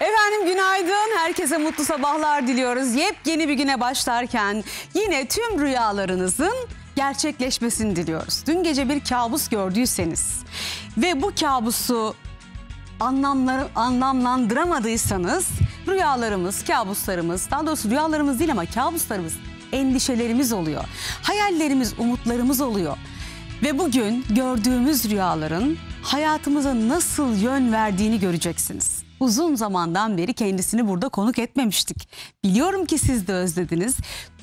Efendim günaydın. Herkese mutlu sabahlar diliyoruz. Yepyeni bir güne başlarken yine tüm rüyalarınızın gerçekleşmesini diliyoruz. Dün gece bir kabus gördüyseniz ve bu kabusu anlamları, anlamlandıramadıysanız rüyalarımız, kabuslarımız, daha doğrusu rüyalarımız değil ama kabuslarımız endişelerimiz oluyor. Hayallerimiz, umutlarımız oluyor. Ve bugün gördüğümüz rüyaların hayatımıza nasıl yön verdiğini göreceksiniz uzun zamandan beri kendisini burada konuk etmemiştik. Biliyorum ki siz de özlediniz.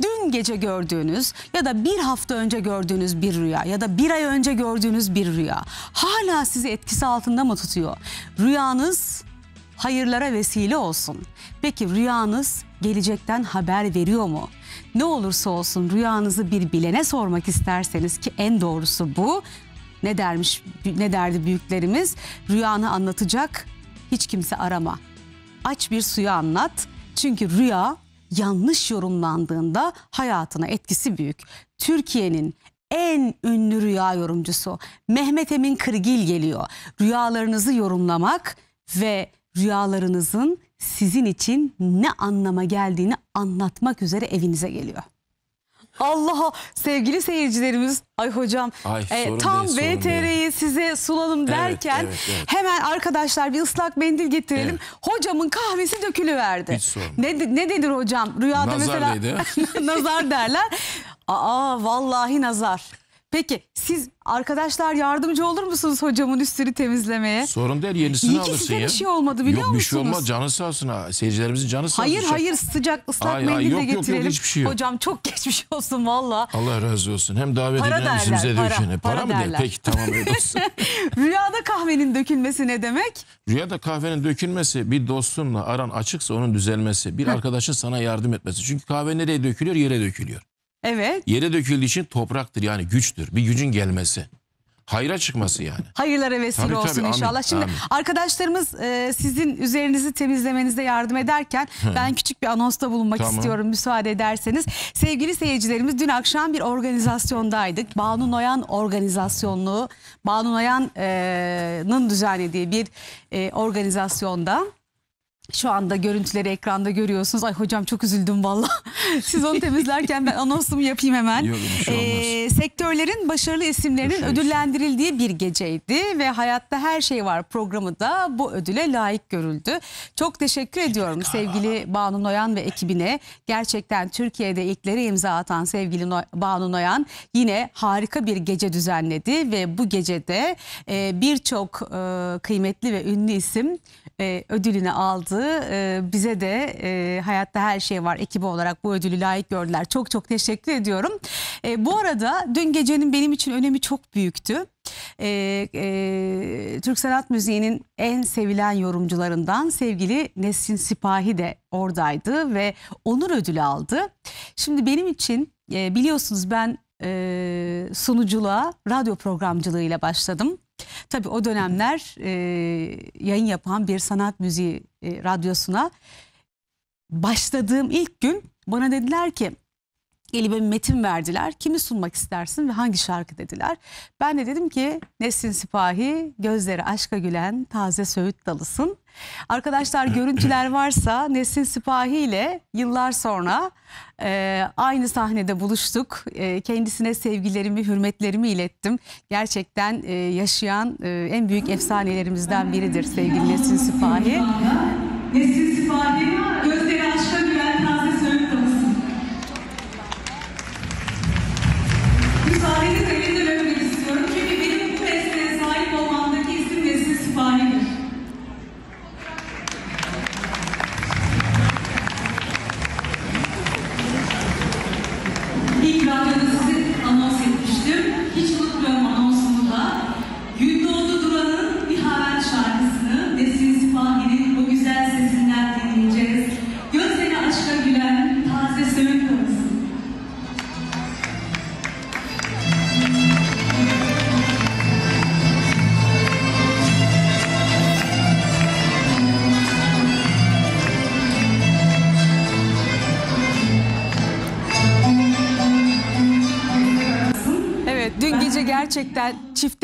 Dün gece gördüğünüz ya da bir hafta önce gördüğünüz bir rüya ya da bir ay önce gördüğünüz bir rüya hala sizi etkisi altında mı tutuyor? Rüyanız hayırlara vesile olsun. Peki rüyanız gelecekten haber veriyor mu? Ne olursa olsun rüyanızı bir bilene sormak isterseniz ki en doğrusu bu. Ne dermiş ne derdi büyüklerimiz? Rüyanı anlatacak hiç kimse arama. Aç bir suya anlat. Çünkü rüya yanlış yorumlandığında hayatına etkisi büyük. Türkiye'nin en ünlü rüya yorumcusu Mehmet Emin Kırgil geliyor. Rüyalarınızı yorumlamak ve rüyalarınızın sizin için ne anlama geldiğini anlatmak üzere evinize geliyor. Allah sevgili seyircilerimiz ay hocam Ay, e, tam değil, size sulalım derken evet, evet, evet. hemen arkadaşlar bir ıslak mendil getirelim. Evet. Hocamın kahvesi dökülüverdi. Ne, ne denir hocam? Rüyada Nazar mesela nazar derler. Aa vallahi nazar. Peki siz arkadaşlar yardımcı olur musunuz hocamın üstünü temizlemeye? Sorun değil yenisini İyi ki alırsın size ya. bir şey olmadı biliyor yok bir şey olmaz canı sağ olsun ha. Seyircilerimizin canı sağ olsun. hayır şey- hayır sıcak ıslak Ay, ay, mendil yok, de yok, yok, getirelim. hiçbir şey yok. Hocam çok geçmiş olsun valla. Allah razı olsun. Hem davet Para edilen derler, üstümüze para, dökene. Para, para mı derler. Peki tamam öyle Rüyada kahvenin dökülmesi ne demek? Rüyada kahvenin dökülmesi bir dostunla aran açıksa onun düzelmesi. Bir arkadaşın sana yardım etmesi. Çünkü kahve nereye dökülüyor? Yere dökülüyor. Evet. Yere döküldüğü için topraktır yani güçtür. Bir gücün gelmesi. Hayra çıkması yani. Hayırlara vesile Tabii, olsun tabii, amin, inşallah. Şimdi amin. arkadaşlarımız e, sizin üzerinizi temizlemenize yardım ederken ben küçük bir anonsta bulunmak Tamam. istiyorum müsaade ederseniz. Sevgili seyircilerimiz dün akşam bir organizasyondaydık. Banu Noyan organizasyonluğu, Banu Noyan'ın e, düzenlediği bir e, organizasyonda şu anda görüntüleri ekranda görüyorsunuz. Ay hocam çok üzüldüm valla. Siz onu temizlerken ben anonsumu yapayım hemen. Yok, şey ee, sektörlerin başarılı isimlerinin Başarı ödüllendirildiği bir geceydi ve Hayatta Her Şey Var programı da bu ödüle layık görüldü. Çok teşekkür ediyorum sevgili Banu Noyan ve ekibine. Gerçekten Türkiye'de ilkleri imza atan sevgili no Banu Noyan yine harika bir gece düzenledi ve bu gecede e, birçok e, kıymetli ve ünlü isim e, ödülünü aldı. E, bize de e, Hayatta Her Şey Var ekibi olarak bu ödülü layık gördüler. Çok çok teşekkür ediyorum. bu arada dün gecenin benim için önemi çok büyüktü. Türk Sanat Müziği'nin en sevilen yorumcularından sevgili Nesrin Sipahi de oradaydı ve onur ödülü aldı. Şimdi benim için biliyorsunuz ben sunuculuğa radyo programcılığıyla başladım. Tabii o dönemler e, yayın yapan bir sanat müziği e, radyosuna başladığım ilk gün bana dediler ki elime metin verdiler. Kimi sunmak istersin ve hangi şarkı dediler. Ben de dedim ki Nesin Sipahi, Gözleri Aşka Gülen, Taze Söğüt Dalısın. Arkadaşlar görüntüler varsa Nesin Sipahi ile yıllar sonra e, aynı sahnede buluştuk. E, kendisine sevgilerimi, hürmetlerimi ilettim. Gerçekten e, yaşayan e, en büyük efsanelerimizden biridir sevgili Nesin Sipahi. Nesin Sipahi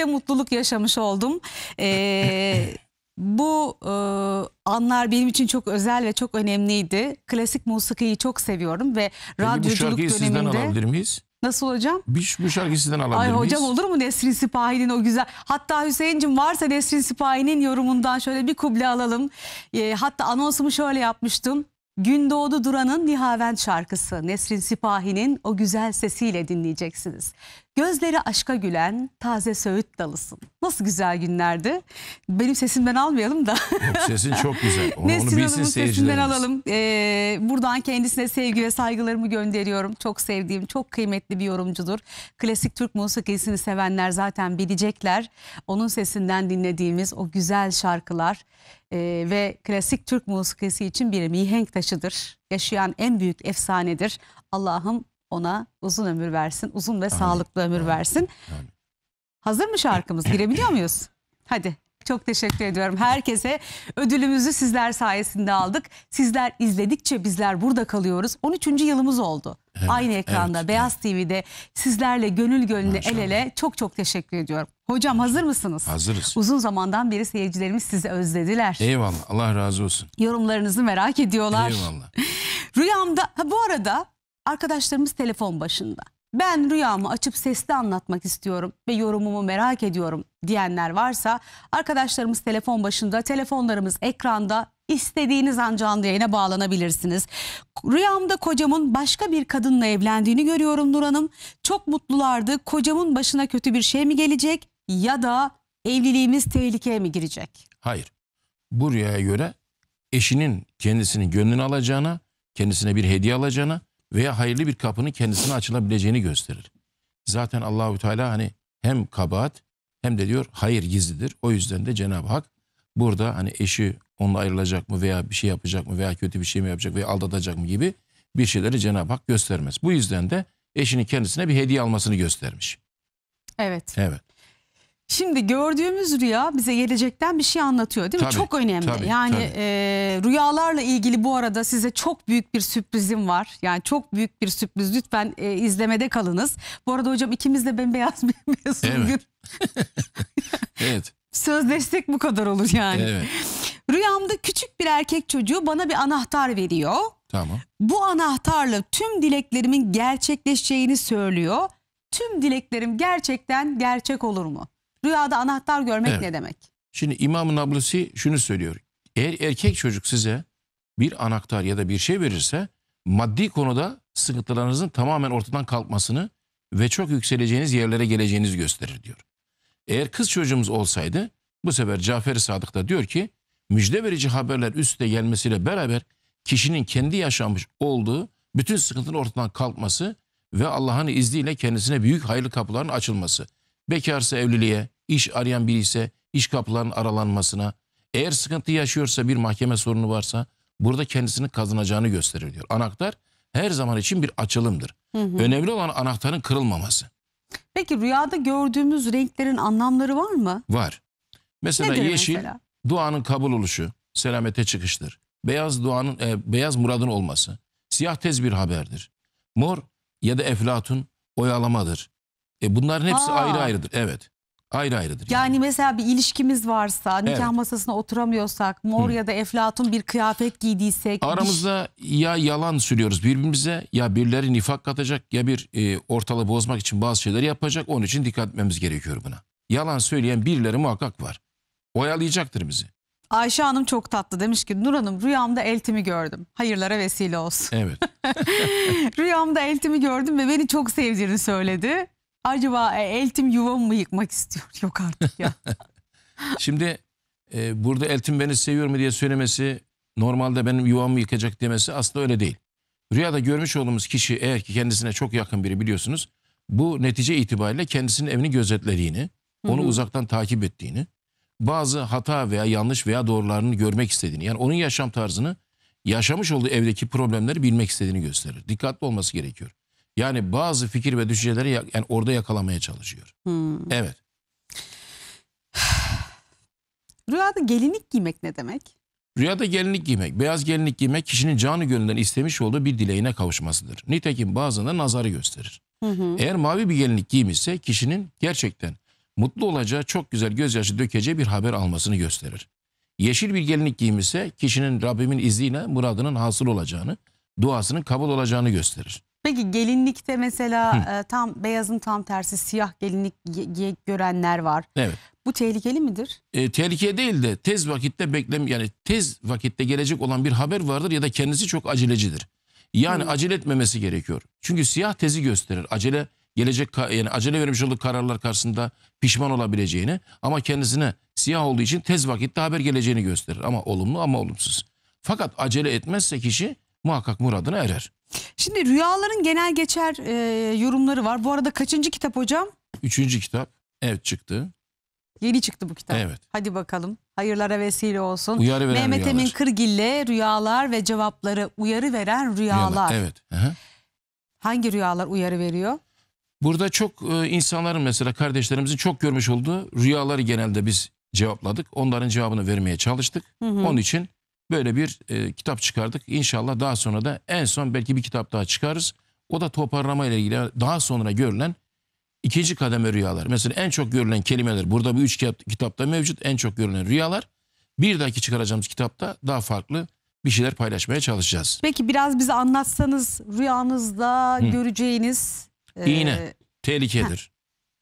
de mutluluk yaşamış oldum. Ee, bu e, anlar benim için çok özel ve çok önemliydi. Klasik musikiyi çok seviyorum ve Peki bu radyoculuk sizden döneminde... alabilir miyiz? Nasıl hocam? Bir, bu şarkıyı sizden alabilir miyiz? Ay hocam olur mu Nesrin Sipahi'nin o güzel. Hatta Hüseyin'cim varsa Nesrin Sipahi'nin yorumundan şöyle bir kuble alalım. Ee, hatta anonsumu şöyle yapmıştım. Gün doğdu Duran'ın Nihavent şarkısı Nesrin Sipahi'nin o güzel sesiyle dinleyeceksiniz. Gözleri aşka gülen taze söğüt dalısın. Nasıl güzel günlerdi. Benim sesimden almayalım da. Yok, sesin çok güzel. Onu, Nesin onu bilsin seyircilerimiz. alalım. Ee, buradan kendisine sevgi ve saygılarımı gönderiyorum. Çok sevdiğim, çok kıymetli bir yorumcudur. Klasik Türk musikisini sevenler zaten bilecekler. Onun sesinden dinlediğimiz o güzel şarkılar e, ve klasik Türk musikisi için bir mihenk taşıdır. Yaşayan en büyük efsanedir. Allah'ım ona uzun ömür versin. Uzun ve Amin. sağlıklı ömür Amin. versin. Amin. Hazır mı şarkımız? Girebiliyor muyuz? Hadi. Çok teşekkür ediyorum herkese. Ödülümüzü sizler sayesinde aldık. Sizler izledikçe bizler burada kalıyoruz. 13. yılımız oldu. Evet, Aynı ekranda evet, Beyaz evet. TV'de sizlerle gönül gönlü Maşallah. el ele çok çok teşekkür ediyorum. Hocam hazır mısınız? Hazırız. Uzun zamandan beri seyircilerimiz sizi özlediler. Eyvallah Allah razı olsun. Yorumlarınızı merak ediyorlar. Eyvallah. Rüyamda ha bu arada Arkadaşlarımız telefon başında. Ben rüyamı açıp sesli anlatmak istiyorum ve yorumumu merak ediyorum diyenler varsa arkadaşlarımız telefon başında, telefonlarımız ekranda istediğiniz an canlı yayına bağlanabilirsiniz. Rüyamda kocamın başka bir kadınla evlendiğini görüyorum Nur Hanım. Çok mutlulardı. Kocamın başına kötü bir şey mi gelecek ya da evliliğimiz tehlikeye mi girecek? Hayır. Bu rüyaya göre eşinin kendisini gönlünü alacağına, kendisine bir hediye alacağına veya hayırlı bir kapının kendisine açılabileceğini gösterir. Zaten Allahü Teala hani hem kabahat hem de diyor hayır gizlidir. O yüzden de Cenab-ı Hak burada hani eşi onunla ayrılacak mı veya bir şey yapacak mı veya kötü bir şey mi yapacak veya aldatacak mı gibi bir şeyleri Cenab-ı Hak göstermez. Bu yüzden de eşinin kendisine bir hediye almasını göstermiş. Evet. Evet. Şimdi gördüğümüz rüya bize gelecekten bir şey anlatıyor değil mi? Tabii, çok önemli. Tabii, yani tabii. E, rüyalarla ilgili bu arada size çok büyük bir sürprizim var. Yani çok büyük bir sürpriz. Lütfen e, izlemede kalınız. Bu arada hocam ikimiz de bembeyaz bir mezun evet. gün. evet. Söz destek bu kadar olur yani. Evet. Rüyamda küçük bir erkek çocuğu bana bir anahtar veriyor. Tamam. Bu anahtarla tüm dileklerimin gerçekleşeceğini söylüyor. Tüm dileklerim gerçekten gerçek olur mu? Rüyada anahtar görmek evet. ne demek? Şimdi İmam Nablusi şunu söylüyor. Eğer erkek çocuk size bir anahtar ya da bir şey verirse maddi konuda sıkıntılarınızın tamamen ortadan kalkmasını ve çok yükseleceğiniz yerlere geleceğinizi gösterir diyor. Eğer kız çocuğumuz olsaydı bu sefer Cafer-i Sadık da diyor ki müjde verici haberler üste gelmesiyle beraber kişinin kendi yaşamış olduğu bütün sıkıntının ortadan kalkması ve Allah'ın izniyle kendisine büyük hayırlı kapıların açılması. Bekarsa evliliğe, iş arayan biri ise iş kapılarının aralanmasına, eğer sıkıntı yaşıyorsa bir mahkeme sorunu varsa burada kendisini kazanacağını gösterir diyor. Anahtar her zaman için bir açılımdır. Hı hı. Önemli olan anahtarın kırılmaması. Peki rüyada gördüğümüz renklerin anlamları var mı? Var. Mesela Nedir yeşil mesela? duanın kabul oluşu, selamete çıkıştır. Beyaz duanın e, beyaz muradın olması. Siyah tez bir haberdir. Mor ya da eflatun oyalamadır. E bunların hepsi Aa. ayrı ayrıdır. Evet. Ayrı ayrıdır. Yani, yani mesela bir ilişkimiz varsa, nikah evet. masasına oturamıyorsak, mor Hı. ya da eflatun bir kıyafet giydiysek. Aramızda bir... ya yalan söylüyoruz birbirimize ya birileri nifak katacak ya bir e, ortalığı bozmak için bazı şeyler yapacak. Onun için dikkat etmemiz gerekiyor buna. Yalan söyleyen birileri muhakkak var. Oyalayacaktır bizi. Ayşe Hanım çok tatlı demiş ki Nur Hanım rüyamda eltimi gördüm. Hayırlara vesile olsun. Evet. rüyamda eltimi gördüm ve beni çok sevdiğini söyledi acaba e, eltim yuvamı mı yıkmak istiyor? Yok artık ya. Şimdi e, burada eltim beni seviyor mu diye söylemesi normalde benim yuvamı yıkacak demesi aslında öyle değil. Rüyada görmüş olduğumuz kişi eğer ki kendisine çok yakın biri biliyorsunuz bu netice itibariyle kendisinin evini gözetlediğini, onu Hı -hı. uzaktan takip ettiğini, bazı hata veya yanlış veya doğrularını görmek istediğini yani onun yaşam tarzını yaşamış olduğu evdeki problemleri bilmek istediğini gösterir. Dikkatli olması gerekiyor. Yani bazı fikir ve düşünceleri yani orada yakalamaya çalışıyor. Hmm. Evet. Rüyada gelinlik giymek ne demek? Rüyada gelinlik giymek, beyaz gelinlik giymek kişinin canı gönülden istemiş olduğu bir dileğine kavuşmasıdır. Nitekim bazında nazarı gösterir. Hı hı. Eğer mavi bir gelinlik giymişse kişinin gerçekten mutlu olacağı, çok güzel gözyaşı dökeceği bir haber almasını gösterir. Yeşil bir gelinlik giymişse kişinin Rabbimin izniyle muradının hasıl olacağını, duasının kabul olacağını gösterir. Peki gelinlikte mesela e, tam beyazın tam tersi siyah gelinlik görenler var. Evet. Bu tehlikeli midir? E, tehlike değil de tez vakitte beklem yani tez vakitte gelecek olan bir haber vardır ya da kendisi çok acilecidir. Yani Hı. acele etmemesi gerekiyor. Çünkü siyah tezi gösterir. Acele gelecek yani acele vermiş olduğu kararlar karşısında pişman olabileceğini ama kendisine siyah olduğu için tez vakitte haber geleceğini gösterir. Ama olumlu ama olumsuz. Fakat acele etmezse kişi muhakkak muradına erer. Şimdi rüyaların genel geçer e, yorumları var. Bu arada kaçıncı kitap hocam? Üçüncü kitap. Evet çıktı. Yeni çıktı bu kitap. Evet. Hadi bakalım. Hayırlara vesile olsun. Uyarı veren Mehmet Emin rüyalar. Kırgil'le rüyalar ve cevapları uyarı veren rüyalar. rüyalar evet. Aha. Hangi rüyalar uyarı veriyor? Burada çok e, insanların mesela kardeşlerimizin çok görmüş olduğu rüyaları genelde biz cevapladık. Onların cevabını vermeye çalıştık. Hı hı. Onun için Böyle bir e, kitap çıkardık. İnşallah daha sonra da en son belki bir kitap daha çıkarız. O da toparlama ile ilgili daha sonra görülen ikinci kademe rüyalar. Mesela en çok görülen kelimeler burada bu üç kitapta mevcut en çok görülen rüyalar. Bir dahaki çıkaracağımız kitapta daha farklı bir şeyler paylaşmaya çalışacağız. Peki biraz bize anlatsanız rüyanızda Hı. göreceğiniz... E... tehlikedir. Heh.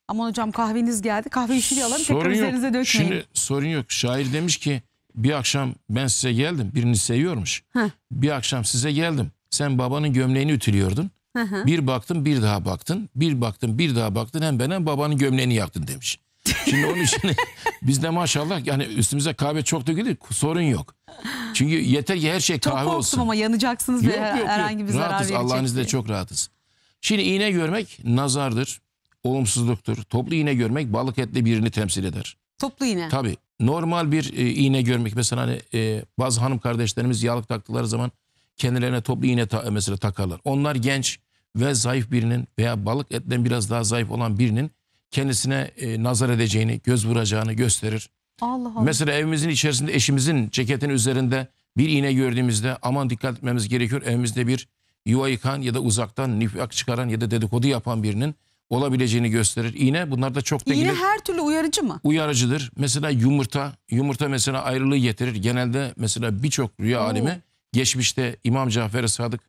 Ama hocam kahveniz geldi. Kahve işini alalım sorun tekrar yok. üzerinize dökmeyin. Şimdi sorun yok. Şair demiş ki bir akşam ben size geldim birini seviyormuş. Heh. Bir akşam size geldim sen babanın gömleğini ütülüyordun. Hı Bir baktın bir daha baktın bir baktın bir daha baktın hem ben hem babanın gömleğini yaktın demiş. Şimdi onun için biz de maşallah yani üstümüze kahve çok dökülür sorun yok. Çünkü yeter ki her şey çok kahve olsun. Çok korktum ama yanacaksınız yok, ve yok, yok. herhangi bir rahatız, verecek Allah'ın izniyle çok rahatız. Şimdi iğne görmek nazardır, olumsuzluktur. Toplu iğne görmek balık etli birini temsil eder. Toplu iğne? Tabii normal bir e, iğne görmek mesela hani e, bazı hanım kardeşlerimiz yağlık taktıkları zaman kendilerine toplu iğne ta, mesela takarlar. Onlar genç ve zayıf birinin veya balık etten biraz daha zayıf olan birinin kendisine e, nazar edeceğini, göz vuracağını gösterir. Allah Allah. Mesela evimizin içerisinde eşimizin ceketinin üzerinde bir iğne gördüğümüzde aman dikkat etmemiz gerekiyor. Evimizde bir yuva yıkan ya da uzaktan nifak çıkaran ya da dedikodu yapan birinin olabileceğini gösterir. İğne bunlar da çok da İğne yine her türlü uyarıcı mı? uyarıcıdır. Mesela yumurta, yumurta mesela ayrılığı getirir. Genelde mesela birçok rüya Oo. alimi geçmişte İmam Cafer Sadık,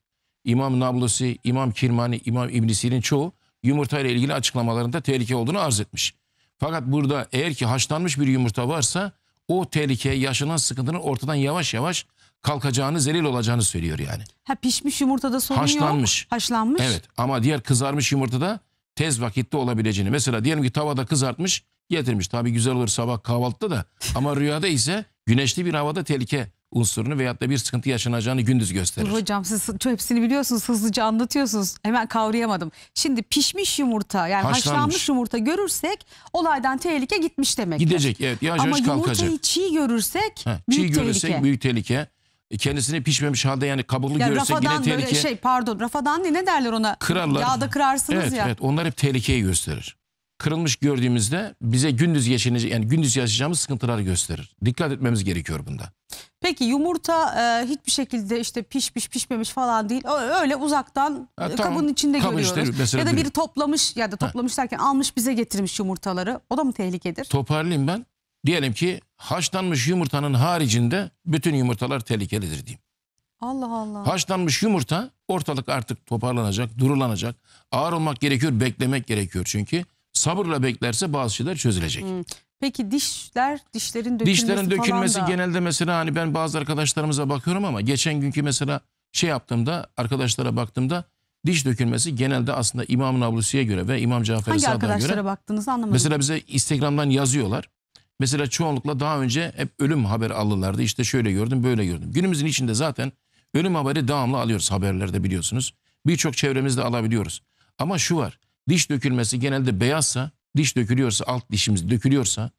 İmam Nablusi, İmam Kirmani, İmam İbn çoğu yumurta ilgili açıklamalarında tehlike olduğunu arz etmiş. Fakat burada eğer ki haşlanmış bir yumurta varsa o tehlike, yaşanan sıkıntının ortadan yavaş yavaş kalkacağını, zelil olacağını söylüyor yani. Ha pişmiş yumurtada sorun yok. Haşlanmış. Haşlanmış. Evet ama diğer kızarmış yumurtada tez vakitte olabileceğini. Mesela diyelim ki tavada kızartmış getirmiş. Tabi güzel olur sabah kahvaltıda da ama rüyada ise güneşli bir havada tehlike unsurunu veyahut da bir sıkıntı yaşanacağını gündüz gösterir. Hocam siz hepsini biliyorsunuz hızlıca anlatıyorsunuz. Hemen kavrayamadım. Şimdi pişmiş yumurta yani haşlanmış, haşlanmış yumurta görürsek olaydan tehlike gitmiş demek. Gidecek evet yavaş Ama yavaş kalkacak. Ama yumurtayı çiğ görürsek Heh, büyük çiğ görürsek büyük tehlike. E, kendisini pişmemiş halde yani kabuklu yani görse rafadan yine tehlike. Böyle şey, pardon rafadan ne derler ona? Kırarlar. Yağda kırarsınız evet, ya. Evet onlar hep tehlikeyi gösterir. Kırılmış gördüğümüzde bize gündüz geçinecek yani gündüz yaşayacağımız sıkıntılar gösterir. Dikkat etmemiz gerekiyor bunda. Peki yumurta e, hiçbir şekilde işte pişmiş pişmemiş falan değil. Öyle uzaktan ha, e, tamam. kabın içinde Kabı görüyoruz. Işte, ya da biri toplamış ya da toplamış ha. derken almış bize getirmiş yumurtaları. O da mı tehlikedir? Toparlayayım ben. Diyelim ki haşlanmış yumurtanın haricinde bütün yumurtalar tehlikelidir diyeyim. Allah Allah. Haşlanmış yumurta ortalık artık toparlanacak, durulanacak. Ağır olmak gerekiyor, beklemek gerekiyor çünkü. Sabırla beklerse bazı şeyler çözülecek. Hmm. Peki dişler, dişlerin dökülmesi Dişlerin dökülmesi falan da... genelde mesela hani ben bazı arkadaşlarımıza bakıyorum ama geçen günkü mesela şey yaptığımda, arkadaşlara baktığımda diş dökülmesi genelde aslında İmam Nablusi'ye göre ve İmam Cafer Hangi göre. Hangi arkadaşlara baktınız anlamadım. Mesela bize Instagram'dan yazıyorlar. Mesela çoğunlukla daha önce hep ölüm haberi alırlardı. İşte şöyle gördüm, böyle gördüm. Günümüzün içinde zaten ölüm haberi devamlı alıyoruz haberlerde biliyorsunuz. Birçok çevremizde alabiliyoruz. Ama şu var. Diş dökülmesi genelde beyazsa, diş dökülüyorsa, alt dişimiz dökülüyorsa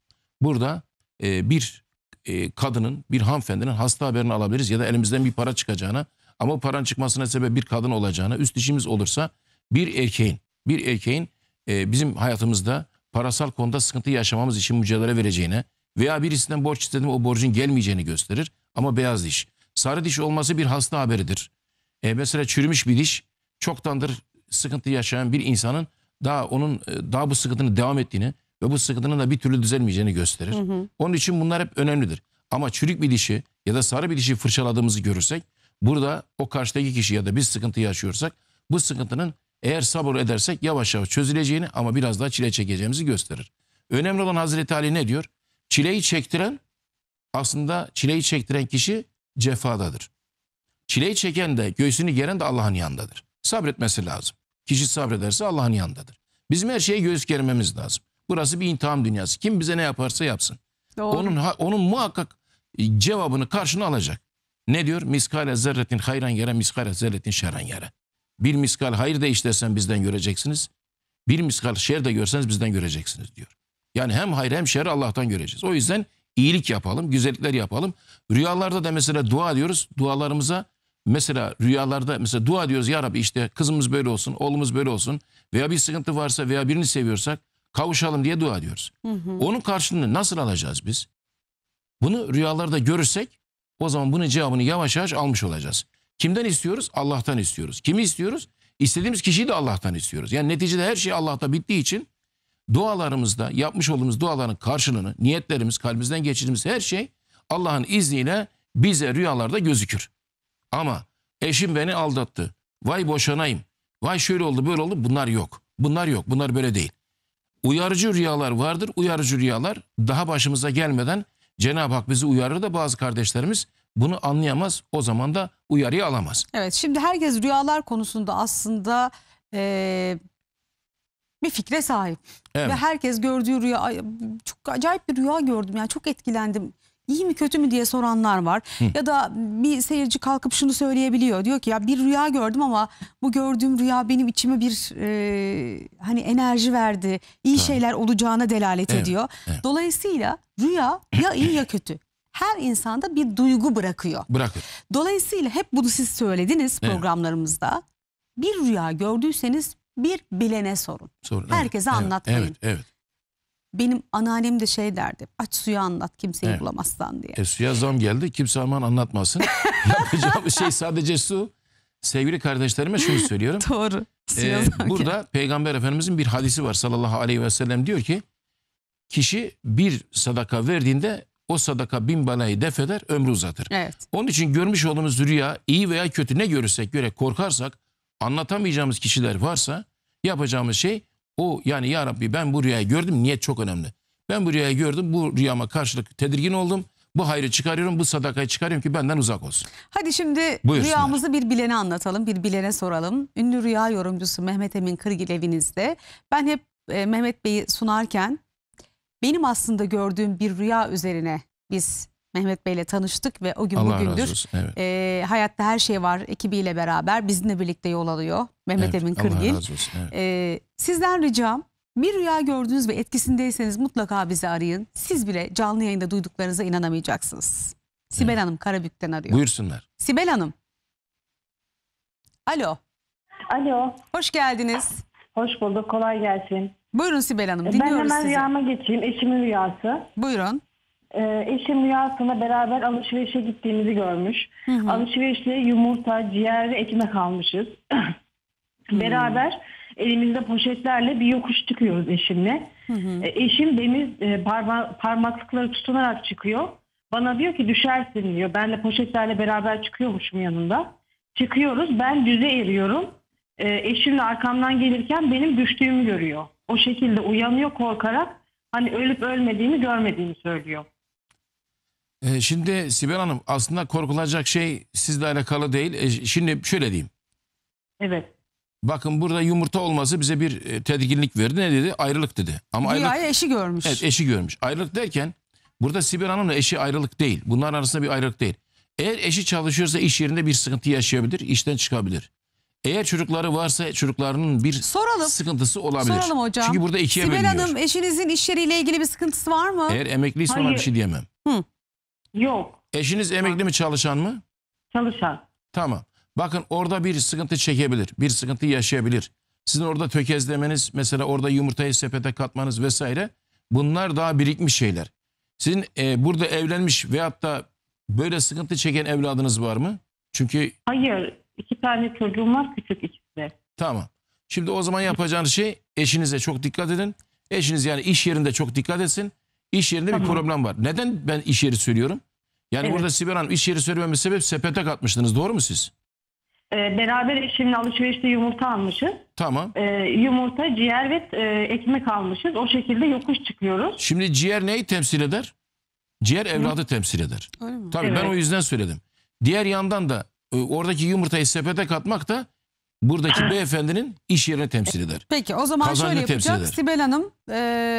burada e, bir e, kadının, bir hanımefendinin hasta haberini alabiliriz ya da elimizden bir para çıkacağına ama paran çıkmasına sebep bir kadın olacağına, üst dişimiz olursa bir erkeğin, bir erkeğin e, bizim hayatımızda parasal konuda sıkıntı yaşamamız için mücadele vereceğine veya birisinden borç istedim o borcun gelmeyeceğini gösterir. Ama beyaz diş. Sarı diş olması bir hasta haberidir. E mesela çürümüş bir diş çoktandır sıkıntı yaşayan bir insanın daha onun e, daha bu sıkıntının devam ettiğini ve bu sıkıntının da bir türlü düzelmeyeceğini gösterir. Hı hı. Onun için bunlar hep önemlidir. Ama çürük bir dişi ya da sarı bir dişi fırçaladığımızı görürsek burada o karşıdaki kişi ya da biz sıkıntı yaşıyorsak bu sıkıntının eğer sabır edersek yavaş yavaş çözüleceğini ama biraz daha çile çekeceğimizi gösterir. Önemli olan Hazreti Ali ne diyor? Çileyi çektiren aslında çileyi çektiren kişi cefadadır. Çileyi çeken de göğsünü geren de Allah'ın yanındadır. Sabretmesi lazım. Kişi sabrederse Allah'ın yanındadır. Bizim her şeye göğüs germemiz lazım. Burası bir intiham dünyası. Kim bize ne yaparsa yapsın. Doğru. Onun onun muhakkak e, cevabını karşına alacak. Ne diyor? Miskale zerretin hayran yere, miskale zerretin şerran yere. Bir miskal hayır da işlersen bizden göreceksiniz. Bir miskal şer de görseniz bizden göreceksiniz diyor. Yani hem hayır hem şer Allah'tan göreceğiz. O yüzden iyilik yapalım, güzellikler yapalım. Rüyalarda da mesela dua diyoruz, Dualarımıza mesela rüyalarda mesela dua diyoruz, ya Rabbi işte kızımız böyle olsun, oğlumuz böyle olsun veya bir sıkıntı varsa veya birini seviyorsak kavuşalım diye dua diyoruz. Hı hı. Onun karşılığını nasıl alacağız biz? Bunu rüyalarda görürsek o zaman bunun cevabını yavaş yavaş almış olacağız. Kimden istiyoruz? Allah'tan istiyoruz. Kimi istiyoruz? İstediğimiz kişiyi de Allah'tan istiyoruz. Yani neticede her şey Allah'ta bittiği için dualarımızda yapmış olduğumuz duaların karşılığını, niyetlerimiz, kalbimizden geçirdiğimiz her şey Allah'ın izniyle bize rüyalarda gözükür. Ama eşim beni aldattı. Vay boşanayım. Vay şöyle oldu böyle oldu. Bunlar yok. Bunlar yok. Bunlar böyle değil. Uyarıcı rüyalar vardır. Uyarıcı rüyalar daha başımıza gelmeden Cenab-ı Hak bizi uyarır da bazı kardeşlerimiz bunu anlayamaz. O zaman da uyarıyı alamaz. Evet şimdi herkes rüyalar konusunda aslında e, bir fikre sahip. Evet. Ve herkes gördüğü rüya çok acayip bir rüya gördüm yani çok etkilendim. İyi mi kötü mü diye soranlar var. Hı. Ya da bir seyirci kalkıp şunu söyleyebiliyor. Diyor ki ya bir rüya gördüm ama bu gördüğüm rüya benim içime bir e, hani enerji verdi. İyi şeyler olacağına delalet evet. ediyor. Evet. Dolayısıyla rüya ya iyi ya kötü her insanda bir duygu bırakıyor. Bırakıyor. Dolayısıyla hep bunu siz söylediniz evet. programlarımızda. Bir rüya gördüyseniz bir bilene sorun. sorun Herkese evet, anlatmayın. Evet, evet. Benim anneannem de şey derdi. Aç suya anlat kimseyi evet. bulamazsan diye. E, suya zam geldi. Kimse aman anlatmasın. Yapacağım şey sadece su. Sevgili kardeşlerime şunu söylüyorum. Doğru. ee, burada Peygamber Efendimizin bir hadisi var. Sallallahu aleyhi ve sellem diyor ki kişi bir sadaka verdiğinde o sadaka bin balayı def eder, ömrü uzatır. Evet. Onun için görmüş olduğumuz rüya iyi veya kötü ne görürsek göre korkarsak anlatamayacağımız kişiler varsa yapacağımız şey o yani ya Rabbi ben bu rüyayı gördüm niyet çok önemli. Ben bu rüyayı gördüm bu rüyama karşılık tedirgin oldum. Bu hayrı çıkarıyorum, bu sadakayı çıkarıyorum ki benden uzak olsun. Hadi şimdi rüyamızı bir bilene anlatalım, bir bilene soralım. Ünlü rüya yorumcusu Mehmet Emin Kırgil evinizde. Ben hep e, Mehmet Bey'i sunarken benim aslında gördüğüm bir rüya üzerine biz Mehmet Bey'le tanıştık ve o gün Allah bugündür olsun, evet. e, hayatta her şey var ekibiyle beraber bizimle birlikte yol alıyor Mehmet evet, Emin Kırgil. Olsun, evet. e, sizden ricam bir rüya gördünüz ve etkisindeyseniz mutlaka bizi arayın. Siz bile canlı yayında duyduklarınıza inanamayacaksınız. Sibel evet. Hanım Karabük'ten arıyor. Buyursunlar. Sibel Hanım. Alo. Alo. Hoş geldiniz. Hoş bulduk. Kolay gelsin. Buyurun Sibel Hanım. E, dinliyoruz ben hemen sizi. rüyama geçeyim. Eşimin rüyası. Buyurun. Ee, eşim rüyasında beraber alışverişe gittiğimizi görmüş. Hı hı. Alışverişte yumurta, ciğer ve ekmek almışız. beraber elimizde poşetlerle bir yokuş çıkıyoruz eşimle. Hı e, eşim demir e, parma, parmaklıkları tutunarak çıkıyor. Bana diyor ki düşersin diyor. Ben de poşetlerle beraber çıkıyormuşum yanında. Çıkıyoruz ben düze eriyorum e, ee, eşimle arkamdan gelirken benim düştüğümü görüyor. O şekilde uyanıyor korkarak hani ölüp ölmediğimi görmediğini söylüyor. E, şimdi Sibel Hanım aslında korkulacak şey sizle alakalı değil. E, şimdi şöyle diyeyim. Evet. Bakın burada yumurta olması bize bir e, tedirginlik verdi. Ne dedi? Ayrılık dedi. Ama Güya ayrılık, eşi görmüş. Evet eşi görmüş. Ayrılık derken burada Sibel Hanım'la eşi ayrılık değil. Bunlar arasında bir ayrılık değil. Eğer eşi çalışıyorsa iş yerinde bir sıkıntı yaşayabilir, işten çıkabilir. Eğer çocukları varsa çocuklarının bir Soralım. sıkıntısı olabilir. Soralım hocam. Çünkü burada ikiye Sibel bölünüyor. Hanım eşinizin iş yeriyle ilgili bir sıkıntısı var mı? Eğer emekliyse ona Hayır. bir şey diyemem. Yok. Eşiniz emekli mi çalışan mı? Çalışan. Tamam. Bakın orada bir sıkıntı çekebilir. Bir sıkıntı yaşayabilir. Sizin orada tökezlemeniz, mesela orada yumurtayı sepete katmanız vesaire. Bunlar daha birikmiş şeyler. Sizin e, burada evlenmiş veyahut da böyle sıkıntı çeken evladınız var mı? Çünkü Hayır. İki tane çocuğum var küçük ikisi Tamam. Şimdi o zaman yapacağınız şey eşinize çok dikkat edin. Eşiniz yani iş yerinde çok dikkat etsin. İş yerinde tamam. bir problem var. Neden ben iş yeri söylüyorum? Yani evet. burada Sibel Hanım iş yeri söylememin sebep sepete katmıştınız doğru mu siz? Ee, beraber eşimle alışverişte yumurta almışız. Tamam. Ee, yumurta, ciğer ve e, ekmek almışız. O şekilde yokuş çıkıyoruz. Şimdi ciğer neyi temsil eder? Ciğer evladı Hı. temsil eder. Öyle mi? Tabii evet. ben o yüzden söyledim. Diğer yandan da ee, oradaki yumurtayı sepete katmak da buradaki beyefendinin iş yerini temsil eder. Peki o zaman Kazancını şöyle yapacak. Sibel Hanım e,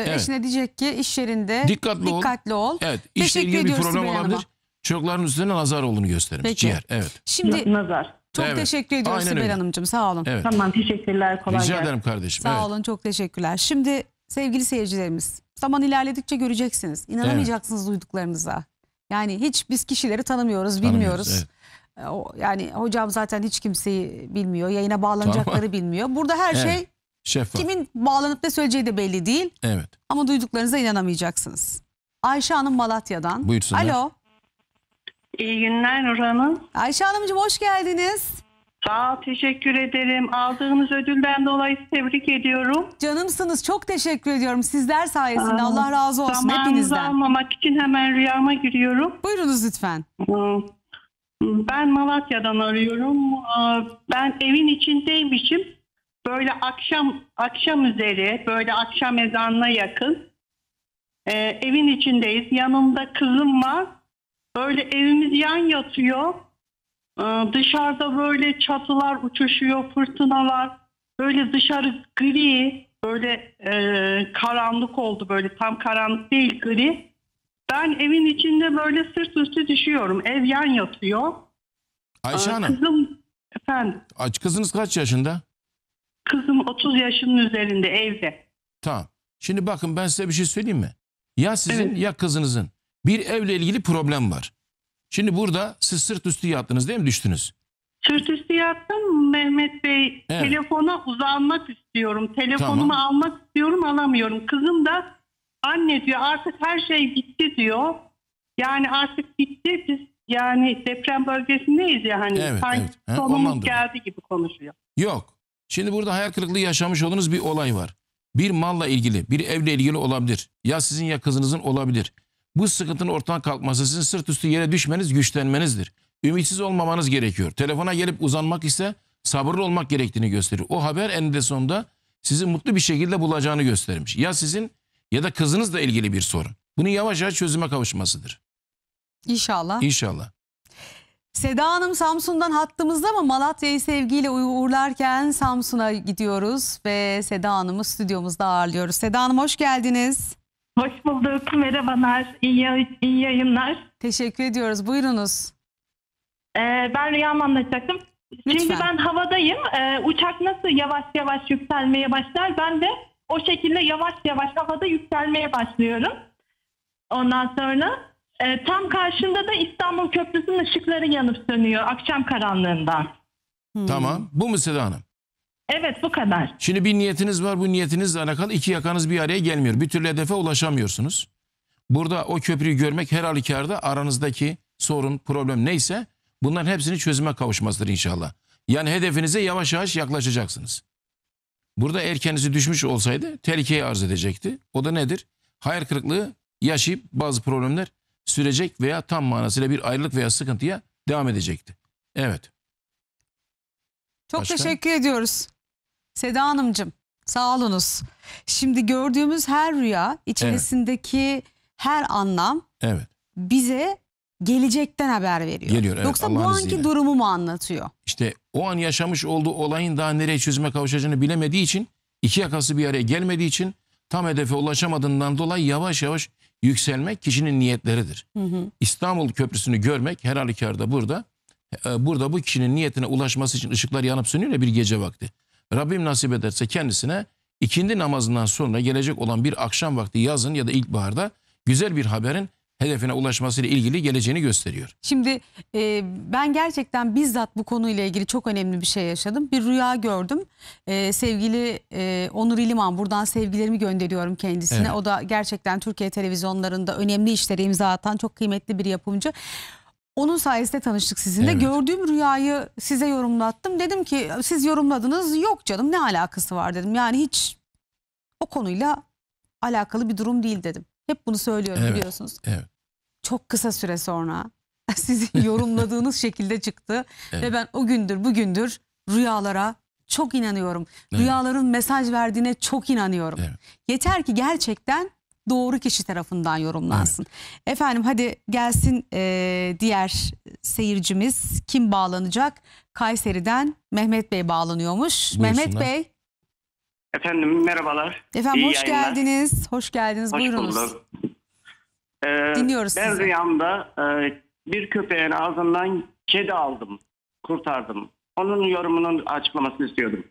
evet. eşine diyecek ki iş yerinde dikkatli, dikkatli ol. ol. Evet. İşle ilgili bir problem Sibel olabilir. Çocukların üstüne nazar olduğunu göstermiş. Peki. Ciğer. Evet. Şimdi nazar. Çok evet. teşekkür ediyoruz Aynen Sibel Hanımcığım. Sağ olun. Evet. Tamam teşekkürler. Kolay gelsin. Rica gelsin. ederim kardeşim. Sağ evet. olun çok teşekkürler. Şimdi sevgili seyircilerimiz zaman ilerledikçe göreceksiniz. İnanamayacaksınız evet. duyduklarınıza. Yani hiç biz kişileri tanımıyoruz, bilmiyoruz. Evet. E, yani hocam zaten hiç kimseyi bilmiyor. Yayına bağlanacakları Tamam. bilmiyor. Burada her Evet. şey Şeffaf. kimin bağlanıp ne söyleyeceği de belli değil. Evet. Ama duyduklarınıza inanamayacaksınız. Ayşe Hanım Malatya'dan. Buyursunlar. Alo. İyi günler Nurhan'ın. Hanım. Ayşe Hanımcığım hoş geldiniz. Sağ ol, teşekkür ederim. Aldığınız ödülden dolayı tebrik ediyorum. Canımsınız. Çok teşekkür ediyorum. Sizler sayesinde. Allah razı olsun Zamanınızı hepinizden. almamak için hemen rüyama giriyorum. Buyurunuz lütfen. Hı. Ben Malatya'dan arıyorum. Ben evin içindeymişim. Böyle akşam akşam üzeri, böyle akşam ezanına yakın. Ee, evin içindeyiz. Yanımda kızım var. Böyle evimiz yan yatıyor. Ee, dışarıda böyle çatılar uçuşuyor, fırtınalar. Böyle dışarı gri, böyle e, karanlık oldu böyle. Tam karanlık değil gri. Ben evin içinde böyle sırt üstü düşüyorum. Ev yan yatıyor. Ayşe Aa, Hanım. Kızım, efendim. Aç kızınız kaç yaşında? Kızım 30 yaşının üzerinde evde. Tamam. Şimdi bakın ben size bir şey söyleyeyim mi? Ya sizin evet. ya kızınızın bir evle ilgili problem var. Şimdi burada siz sırt üstü yattınız değil mi düştünüz? Sırt üstü yattım Mehmet Bey. Evet. Telefona uzanmak istiyorum. Telefonumu tamam. almak istiyorum alamıyorum. Kızım da Anne diyor artık her şey bitti diyor. Yani artık bitti biz yani deprem bölgesindeyiz ya hani evet, sanki evet. Ha, sonumuz geldi gibi konuşuyor. Yok. Şimdi burada hayal kırıklığı yaşamış olduğunuz bir olay var. Bir malla ilgili, bir evle ilgili olabilir. Ya sizin ya kızınızın olabilir. Bu sıkıntının ortadan kalkması sizin sırt üstü yere düşmeniz güçlenmenizdir. Ümitsiz olmamanız gerekiyor. Telefona gelip uzanmak ise sabırlı olmak gerektiğini gösterir. O haber eninde sonunda sizi mutlu bir şekilde bulacağını göstermiş. Ya sizin ya da kızınızla ilgili bir sorun. Bunu yavaş yavaş çözüme kavuşmasıdır. İnşallah. İnşallah. Seda Hanım Samsun'dan hattımızda mı? Malatya'yı sevgiyle uğurlarken Samsun'a gidiyoruz ve Seda Hanım'ı stüdyomuzda ağırlıyoruz. Seda Hanım hoş geldiniz. Hoş bulduk. Merhabalar. İyi, iyi yayınlar. Teşekkür ediyoruz. Buyurunuz. Ee, ben Rüyam anlatacaktım. Lütfen. Şimdi ben havadayım. Ee, uçak nasıl yavaş yavaş yükselmeye başlar? Ben de o şekilde yavaş yavaş havada yükselmeye başlıyorum. Ondan sonra e, tam karşında da İstanbul Köprüsü'nün ışıkları yanıp sönüyor akşam karanlığından. Hmm. Tamam. Bu mu Seda Hanım? Evet bu kadar. Şimdi bir niyetiniz var. Bu niyetinizle alakalı iki yakanız bir araya gelmiyor. Bir türlü hedefe ulaşamıyorsunuz. Burada o köprüyü görmek her halükarda aranızdaki sorun, problem neyse bunların hepsini çözüme kavuşmasıdır inşallah. Yani hedefinize yavaş yavaş yaklaşacaksınız. Burada erkenizi düşmüş olsaydı tehlikeyi arz edecekti. O da nedir? Hayal kırıklığı yaşayıp bazı problemler sürecek veya tam manasıyla bir ayrılık veya sıkıntıya devam edecekti. Evet. Çok Başka? teşekkür ediyoruz. Seda Hanımcığım sağ olunuz. Şimdi gördüğümüz her rüya içerisindeki evet. her anlam evet. bize gelecekten haber veriyor. Geliyor, evet, Yoksa bu anki izniyle. durumu mu anlatıyor? İşte o an yaşamış olduğu olayın daha nereye çözüme kavuşacağını bilemediği için iki yakası bir araya gelmediği için tam hedefe ulaşamadığından dolayı yavaş yavaş yükselmek kişinin niyetleridir. Hı hı. İstanbul Köprüsü'nü görmek her halükarda burada. E, burada bu kişinin niyetine ulaşması için ışıklar yanıp sönüyor ya bir gece vakti. Rabbim nasip ederse kendisine ikindi namazından sonra gelecek olan bir akşam vakti yazın ya da ilkbaharda güzel bir haberin hedefine ulaşmasıyla ilgili geleceğini gösteriyor. Şimdi e, ben gerçekten bizzat bu konuyla ilgili çok önemli bir şey yaşadım. Bir rüya gördüm. E, sevgili e, Onur İliman buradan sevgilerimi gönderiyorum kendisine. Evet. O da gerçekten Türkiye televizyonlarında önemli işlere imza atan çok kıymetli bir yapımcı. Onun sayesinde tanıştık sizinle. Evet. Gördüğüm rüyayı size yorumlattım. Dedim ki siz yorumladınız. Yok canım ne alakası var dedim. Yani hiç o konuyla alakalı bir durum değil dedim. Hep bunu söylüyorum evet, biliyorsunuz. Evet. Çok kısa süre sonra sizin yorumladığınız şekilde çıktı. Evet. Ve ben o gündür bugündür rüyalara çok inanıyorum. Evet. Rüyaların mesaj verdiğine çok inanıyorum. Evet. Yeter ki gerçekten doğru kişi tarafından yorumlansın. Evet. Efendim hadi gelsin e, diğer seyircimiz kim bağlanacak? Kayseri'den Mehmet Bey bağlanıyormuş. Mehmet Bey Efendim merhabalar. Efendim İyi hoş yayınlar. geldiniz. Hoş geldiniz. Hoş Buyurunuz. Bulduk. Ee, Dinliyoruz ben sizi. rüyamda e, bir köpeğin ağzından kedi aldım. Kurtardım. Onun yorumunun açıklamasını istiyordum.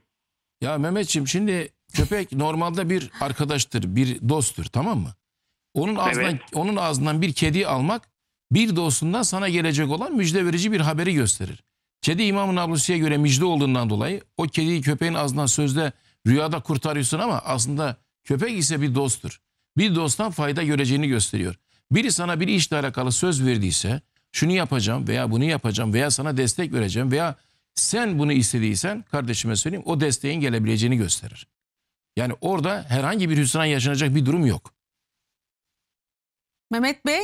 Ya Mehmetçim şimdi köpek normalde bir arkadaştır, bir dosttur tamam mı? Onun ağzından evet. onun ağzından bir kedi almak bir dostundan sana gelecek olan müjde verici bir haberi gösterir. Kedi İmam Nablusi'ye göre müjde olduğundan dolayı o kediyi köpeğin ağzından sözde Rüyada kurtarıyorsun ama aslında köpek ise bir dosttur. Bir dosttan fayda göreceğini gösteriyor. Biri sana bir işle alakalı söz verdiyse şunu yapacağım veya bunu yapacağım veya sana destek vereceğim veya sen bunu istediysen kardeşime söyleyeyim o desteğin gelebileceğini gösterir. Yani orada herhangi bir hüsran yaşanacak bir durum yok. Mehmet Bey?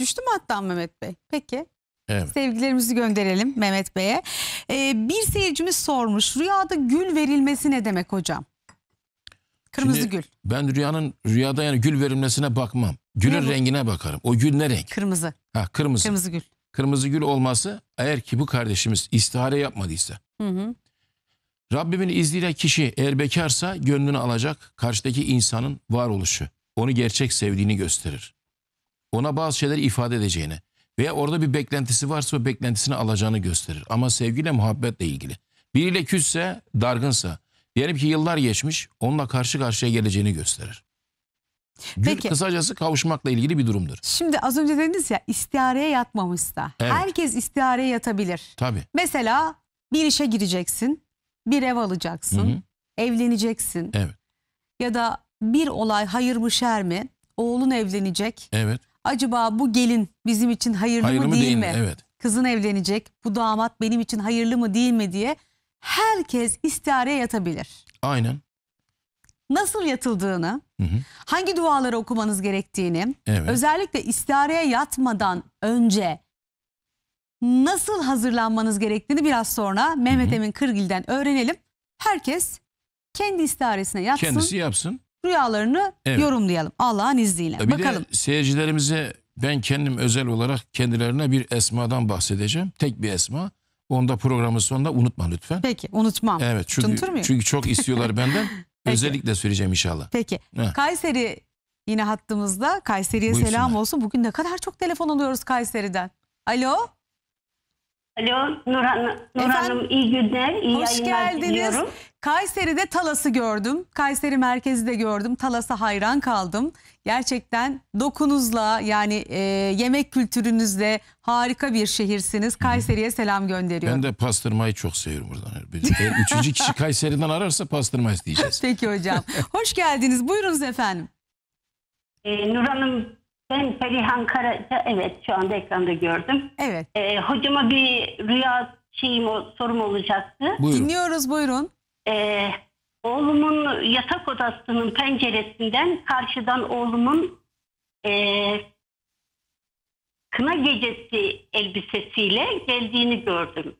Düştü mü hatta Mehmet Bey? Peki. Evet. Sevgilerimizi gönderelim Mehmet Bey'e. Ee, bir seyircimiz sormuş. Rüyada gül verilmesi ne demek hocam? Kırmızı Şimdi gül. Ben rüyanın rüyada yani gül verilmesine bakmam. Gülün rengine bakarım. O gül ne renk? Kırmızı. Ha kırmızı. Kırmızı, Kırmızı gül. gül olması eğer ki bu kardeşimiz istihare yapmadıysa. Hı hı. Rabbimin izniyle kişi eğer bekarsa gönlünü alacak karşıdaki insanın varoluşu. Onu gerçek sevdiğini gösterir. Ona bazı şeyler ifade edeceğini. Veya orada bir beklentisi varsa o beklentisini alacağını gösterir. Ama sevgiyle muhabbetle ilgili. Biriyle küsse, dargınsa, diyelim ki yıllar geçmiş onunla karşı karşıya geleceğini gösterir. Gül Peki. kısacası kavuşmakla ilgili bir durumdur. Şimdi az önce dediniz ya istihareye yatmamış da. Evet. Herkes istihareye yatabilir. Tabii. Mesela bir işe gireceksin, bir ev alacaksın, Hı-hı. evleneceksin. Evet. Ya da bir olay hayır mı şer mi? Oğlun evlenecek. Evet. Acaba bu gelin bizim için hayırlı, hayırlı mı değil, değil mi? Evet. Kızın evlenecek. Bu damat benim için hayırlı mı değil mi diye herkes istihareye yatabilir. Aynen. Nasıl yatıldığını, hı hı. hangi duaları okumanız gerektiğini, evet. özellikle istihareye yatmadan önce nasıl hazırlanmanız gerektiğini biraz sonra Mehmet Emin Kırgil'den öğrenelim. Herkes kendi istiharesine yatsın. Kendisi yapsın rüyalarını evet. yorumlayalım Allah'ın izniyle. E bir Bakalım. de seyircilerimize ben kendim özel olarak kendilerine bir esmadan bahsedeceğim. Tek bir esma. Onda programın sonunda unutma lütfen. Peki unutmam. Evet çünkü, çünkü çok istiyorlar benden. Özellikle söyleyeceğim inşallah. Peki. Heh. Kayseri yine hattımızda. Kayseri'ye selam olsun. Bugün ne kadar çok telefon alıyoruz Kayseri'den. Alo. Alo Nurhan, Nur Hanım iyi günler, iyi hoş yayınlar geldiniz. diliyorum. Kayseri'de Talas'ı gördüm. Kayseri merkezi de gördüm. Talas'a hayran kaldım. Gerçekten dokunuzla yani e, yemek kültürünüzle harika bir şehirsiniz. Kayseri'ye selam gönderiyorum. Ben de pastırmayı çok seviyorum buradan. üçüncü kişi Kayseri'den ararsa pastırma isteyeceğiz. Peki hocam. Hoş geldiniz. Buyurunuz efendim. Ee, Nur Hanım ben şey, Perihan Karaca, evet şu anda ekranda gördüm. Evet. Ee, hocama bir rüya şeyim, sorum olacaktı. Buyurun. Dinliyoruz buyurun. Ee, oğlumun yatak odasının penceresinden karşıdan oğlumun e, kına gecesi elbisesiyle geldiğini gördüm.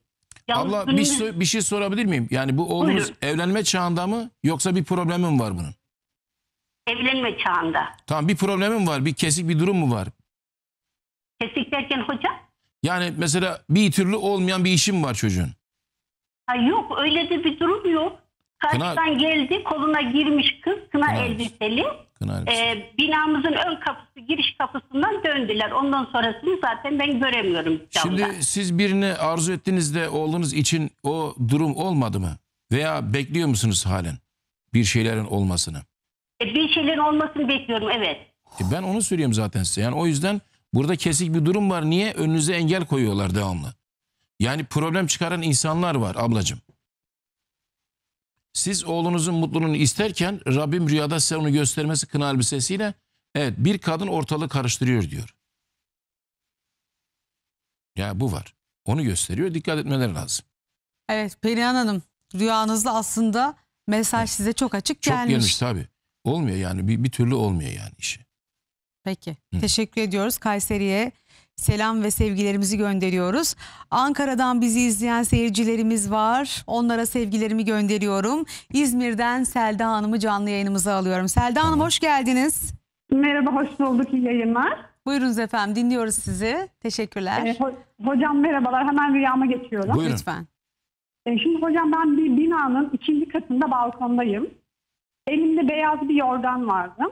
Abla bir, bir şey sorabilir miyim? Yani bu oğlunuz Buyurun. evlenme çağında mı yoksa bir problemim var bunun? Evlenme çağında. Tamam bir problemim var? Bir kesik bir durum mu var? Kesik derken hocam? Yani mesela bir türlü olmayan bir işim var çocuğun. Ha yok öyle de bir durum yok. Karşıdan Kına- geldi koluna girmiş kız kına, Kına elbise. elbiseli. Kına ee, elbise. Ee, binamızın ön kapısı giriş kapısından döndüler. Ondan sonrasını zaten ben göremiyorum camdan. Şimdi siz birini arzu ettiniz de olduğunuz için o durum olmadı mı? Veya bekliyor musunuz halen bir şeylerin olmasını? E, bir şeylerin olmasını bekliyorum evet. E ben onu söylüyorum zaten size. Yani o yüzden burada kesik bir durum var. Niye? Önünüze engel koyuyorlar devamlı. Yani problem çıkaran insanlar var ablacığım. Siz oğlunuzun mutluluğunu isterken Rabbim rüyada size onu göstermesi kına elbisesiyle evet bir kadın ortalığı karıştırıyor diyor. Ya bu var. Onu gösteriyor. Dikkat etmeleri lazım. Evet Perihan Hanım rüyanızda aslında mesaj size çok açık gelmiş. Çok gelmiş tabii olmuyor yani bir, bir türlü olmuyor yani işi. Peki. Hı. Teşekkür ediyoruz Kayseri'ye. Selam ve sevgilerimizi gönderiyoruz. Ankara'dan bizi izleyen seyircilerimiz var. Onlara sevgilerimi gönderiyorum. İzmir'den Selda Hanım'ı canlı yayınımıza alıyorum. Selda tamam. Hanım hoş geldiniz. Merhaba, hoş bulduk. İyi yayınlar. Buyurunuz efendim, dinliyoruz sizi. Teşekkürler. Ee, ho hocam merhabalar, hemen rüyama geçiyorum. Buyurun. Lütfen. Ee, şimdi hocam ben bir binanın ikinci katında balkondayım. Elimde beyaz bir yorgan vardı.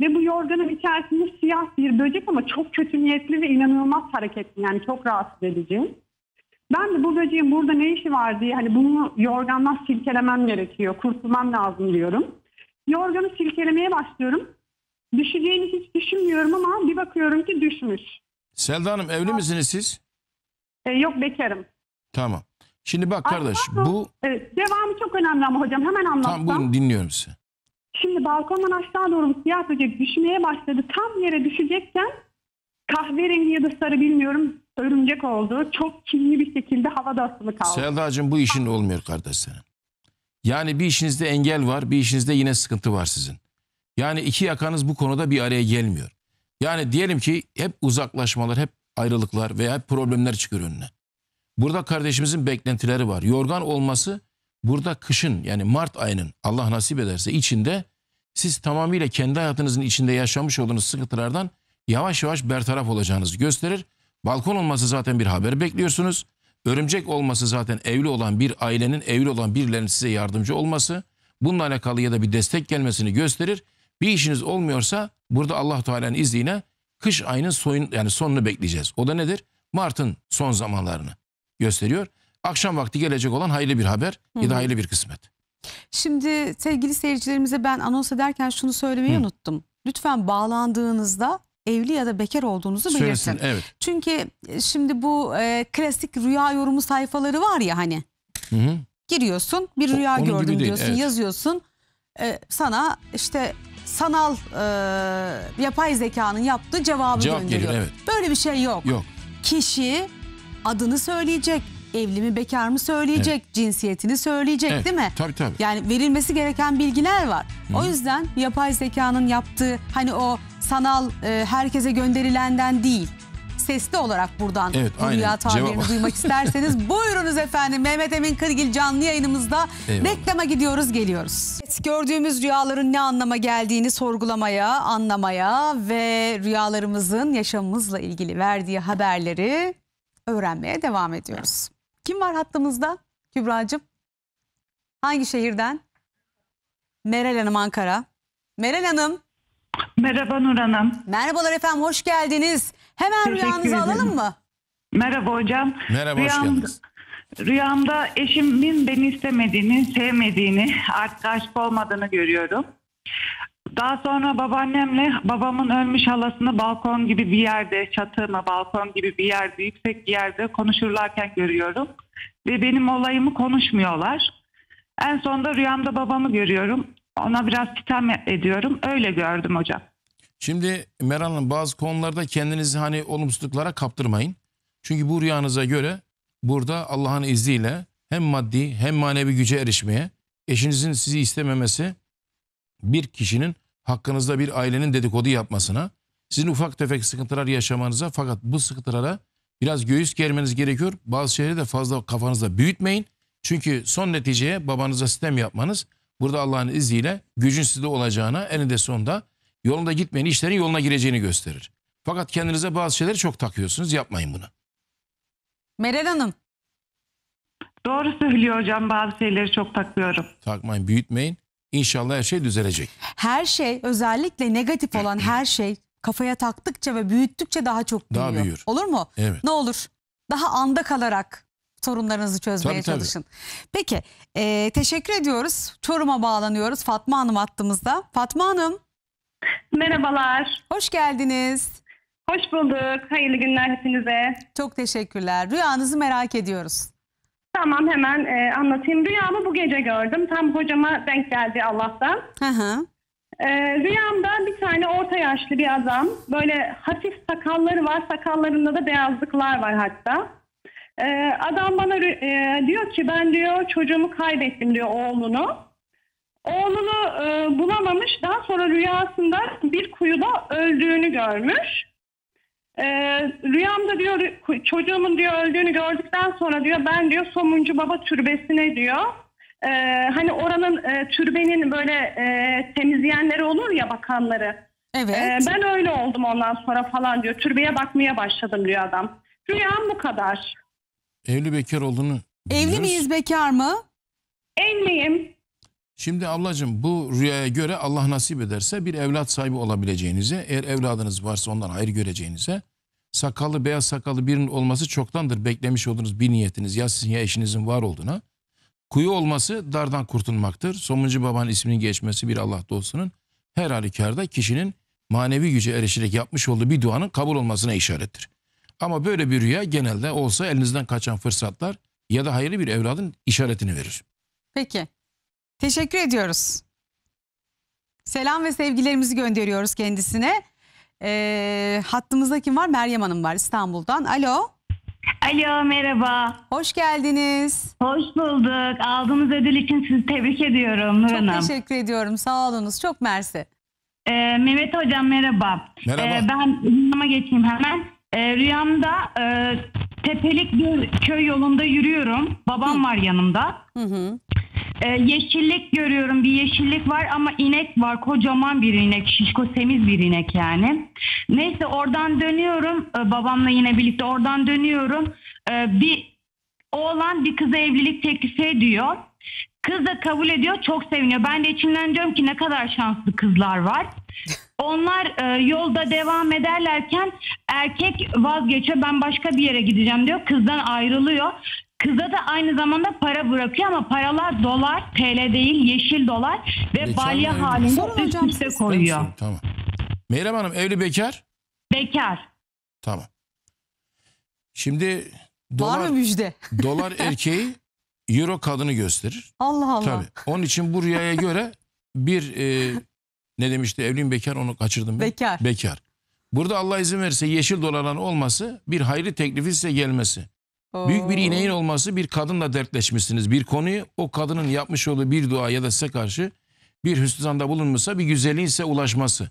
Ve bu yorganın içerisinde siyah bir böcek ama çok kötü niyetli ve inanılmaz hareketli. Yani çok rahatsız edici. Ben de bu böceğin burada ne işi var diye hani bunu yorgandan silkelemem gerekiyor. Kurtulmam lazım diyorum. Yorganı silkelemeye başlıyorum. Düşeceğini hiç düşünmüyorum ama bir bakıyorum ki düşmüş. Selda Hanım evli misiniz siz? Ee, yok bekarım. Tamam. Şimdi bak kardeş Aslında, bu... Evet, devamı çok önemli ama hocam hemen anlatsam. Tamam buyurun dinliyorum sizi. Şimdi balkondan aşağı doğru siyah böcek düşmeye başladı. Tam yere düşecekken kahverengi ya da sarı bilmiyorum örümcek oldu. Çok kinli bir şekilde havada asılı kaldı. Selda'cığım bu işin olmuyor kardeş senin. Yani bir işinizde engel var, bir işinizde yine sıkıntı var sizin. Yani iki yakanız bu konuda bir araya gelmiyor. Yani diyelim ki hep uzaklaşmalar, hep ayrılıklar veya hep problemler çıkıyor önüne. Burada kardeşimizin beklentileri var. Yorgan olması burada kışın yani Mart ayının Allah nasip ederse içinde siz tamamıyla kendi hayatınızın içinde yaşamış olduğunuz sıkıntılardan yavaş yavaş bertaraf olacağınızı gösterir. Balkon olması zaten bir haber bekliyorsunuz. Örümcek olması zaten evli olan bir ailenin, evli olan birilerinin size yardımcı olması, bununla alakalı ya da bir destek gelmesini gösterir. Bir işiniz olmuyorsa burada Allah Teala'nın izniyle kış ayının soyun, yani sonunu bekleyeceğiz. O da nedir? Mart'ın son zamanlarını gösteriyor akşam vakti gelecek olan hayırlı bir haber Hı -hı. ya da hayırlı bir kısmet. Şimdi sevgili seyircilerimize ben anons ederken şunu söylemeyi Hı. unuttum. Lütfen bağlandığınızda evli ya da bekar olduğunuzu Söylesin, belirtin. Evet. Çünkü e, şimdi bu e, klasik rüya yorumu sayfaları var ya hani. Hı -hı. Giriyorsun bir rüya o, gördüm diyorsun evet. yazıyorsun. E, sana işte sanal e, yapay zekanın yaptığı cevabı Cevap gönderiyor. Geliyor, evet. Böyle bir şey yok. Yok. Kişi adını söyleyecek, evli mi bekar mı söyleyecek, evet. cinsiyetini söyleyecek evet. değil mi? Tabii tabii. Yani verilmesi gereken bilgiler var. Hı. O yüzden yapay zekanın yaptığı hani o sanal e, herkese gönderilenden değil sesli olarak buradan evet, Hülya tabirini duymak isterseniz buyurunuz efendim Mehmet Emin Kırgil canlı yayınımızda Eyvallah. reklama gidiyoruz geliyoruz. Evet, gördüğümüz rüyaların ne anlama geldiğini sorgulamaya, anlamaya ve rüyalarımızın yaşamımızla ilgili verdiği haberleri öğrenmeye devam ediyoruz. Kim var hattımızda Kübra'cığım? Hangi şehirden? Meral Hanım Ankara. Meral Hanım. Merhaba Nur Hanım. Merhabalar efendim hoş geldiniz. Hemen Teşekkür rüyanızı ederim. alalım mı? Merhaba hocam. Merhaba Rüyam... hoş geldiniz. Rüyamda eşimin beni istemediğini, sevmediğini, artık aşık olmadığını görüyorum. Daha sonra babaannemle babamın ölmüş halasını balkon gibi bir yerde, çatıma balkon gibi bir yerde, yüksek bir yerde konuşurlarken görüyorum. Ve benim olayımı konuşmuyorlar. En sonunda rüyamda babamı görüyorum. Ona biraz sitem ediyorum. Öyle gördüm hocam. Şimdi Meral Hanım bazı konularda kendinizi hani olumsuzluklara kaptırmayın. Çünkü bu rüyanıza göre burada Allah'ın izniyle hem maddi hem manevi güce erişmeye, eşinizin sizi istememesi bir kişinin hakkınızda bir ailenin dedikodu yapmasına, sizin ufak tefek sıkıntılar yaşamanıza fakat bu sıkıntılara biraz göğüs germeniz gerekiyor. Bazı şeyleri de fazla kafanızda büyütmeyin. Çünkü son neticeye babanıza sistem yapmanız burada Allah'ın izniyle gücün sizde olacağına eninde sonunda yolunda gitmeyen işlerin yoluna gireceğini gösterir. Fakat kendinize bazı şeyleri çok takıyorsunuz. Yapmayın bunu. Meral Hanım. Doğru söylüyor hocam bazı şeyleri çok takıyorum. Takmayın, büyütmeyin. İnşallah her şey düzelecek. Her şey özellikle negatif olan her şey kafaya taktıkça ve büyüttükçe daha çok büyüyor. Daha büyür. Olur mu? Evet. Ne olur daha anda kalarak sorunlarınızı çözmeye tabii, çalışın. Tabii. Peki e, teşekkür ediyoruz. Çorum'a bağlanıyoruz. Fatma Hanım attığımızda. Fatma Hanım. Merhabalar. Hoş geldiniz. Hoş bulduk. Hayırlı günler hepinize. Çok teşekkürler. Rüyanızı merak ediyoruz. Tamam hemen e, anlatayım. Rüyamı bu gece gördüm. Tam hocama denk geldi Allah'tan. Hı hı. E, rüyamda bir tane orta yaşlı bir adam. Böyle hafif sakalları var. Sakallarında da beyazlıklar var hatta. E, adam bana e, diyor ki ben diyor çocuğumu kaybettim diyor oğlunu. Oğlunu e, bulamamış. Daha sonra rüyasında bir kuyuda öldüğünü görmüş. E, rüyamda diyor çocuğumun diyor öldüğünü gördükten sonra diyor ben diyor somuncu baba türbesine diyor. E, hani oranın e, türbenin böyle e, temizleyenleri olur ya bakanları. Evet. E, ben öyle oldum ondan sonra falan diyor. Türbeye bakmaya başladım rüyadam. Rüyam bu kadar. Evli bekar olduğunu Evli miyiz bekar mı? Evliyim. Şimdi ablacığım bu rüyaya göre Allah nasip ederse bir evlat sahibi olabileceğinize, eğer evladınız varsa ondan hayır göreceğinize, sakallı beyaz sakallı birinin olması çoktandır beklemiş olduğunuz bir niyetiniz ya sizin ya eşinizin var olduğuna. Kuyu olması dardan kurtulmaktır. Somuncu babanın isminin geçmesi bir Allah dostunun her halükarda kişinin manevi güce erişerek yapmış olduğu bir duanın kabul olmasına işarettir. Ama böyle bir rüya genelde olsa elinizden kaçan fırsatlar ya da hayırlı bir evladın işaretini verir. Peki. Teşekkür ediyoruz. Selam ve sevgilerimizi gönderiyoruz kendisine. E, hattımızda kim var? Meryem Hanım var İstanbul'dan. Alo. Alo merhaba. Hoş geldiniz. Hoş bulduk. Aldığınız ödül için sizi tebrik ediyorum Nur Çok teşekkür ediyorum. Sağ olunuz. Çok mersi. Ee, Mehmet Hocam merhaba. Merhaba. Ee, ben rüyama geçeyim hemen. Ee, rüyamda e, tepelik bir köy yolunda yürüyorum. Babam var yanımda. Hı hı. Ee, yeşillik görüyorum. Bir yeşillik var ama inek var. Kocaman bir inek. Şişko semiz bir inek yani. Neyse oradan dönüyorum. Ee, babamla yine birlikte oradan dönüyorum. Ee, bir oğlan bir kıza evlilik teklifi ediyor. Kız da kabul ediyor. Çok seviniyor. Ben de içimden diyorum ki ne kadar şanslı kızlar var. Onlar e, yolda devam ederlerken erkek vazgeçiyor ben başka bir yere gideceğim diyor. Kızdan ayrılıyor. Kıza da aynı zamanda para bırakıyor ama paralar dolar, TL değil, yeşil dolar ve Bekar balya halinde Sorun üst hocam üste siz. koyuyor. Tamam. Meyrem Hanım evli bekar. Bekar. Tamam. Şimdi Var dolar, mı müjde? dolar erkeği euro kadını gösterir. Allah Allah. Tabii. Onun için bu rüyaya göre bir e, ne demişti evliyim bekar onu kaçırdım ben. Bekar. Bekar. Burada Allah izin verirse yeşil doların olması bir hayri teklifi size gelmesi. Büyük bir ineğin olması bir kadınla dertleşmişsiniz. Bir konuyu o kadının yapmış olduğu bir dua ya da size karşı bir hüsnü bulunmuşsa bir güzelliğin size ulaşması.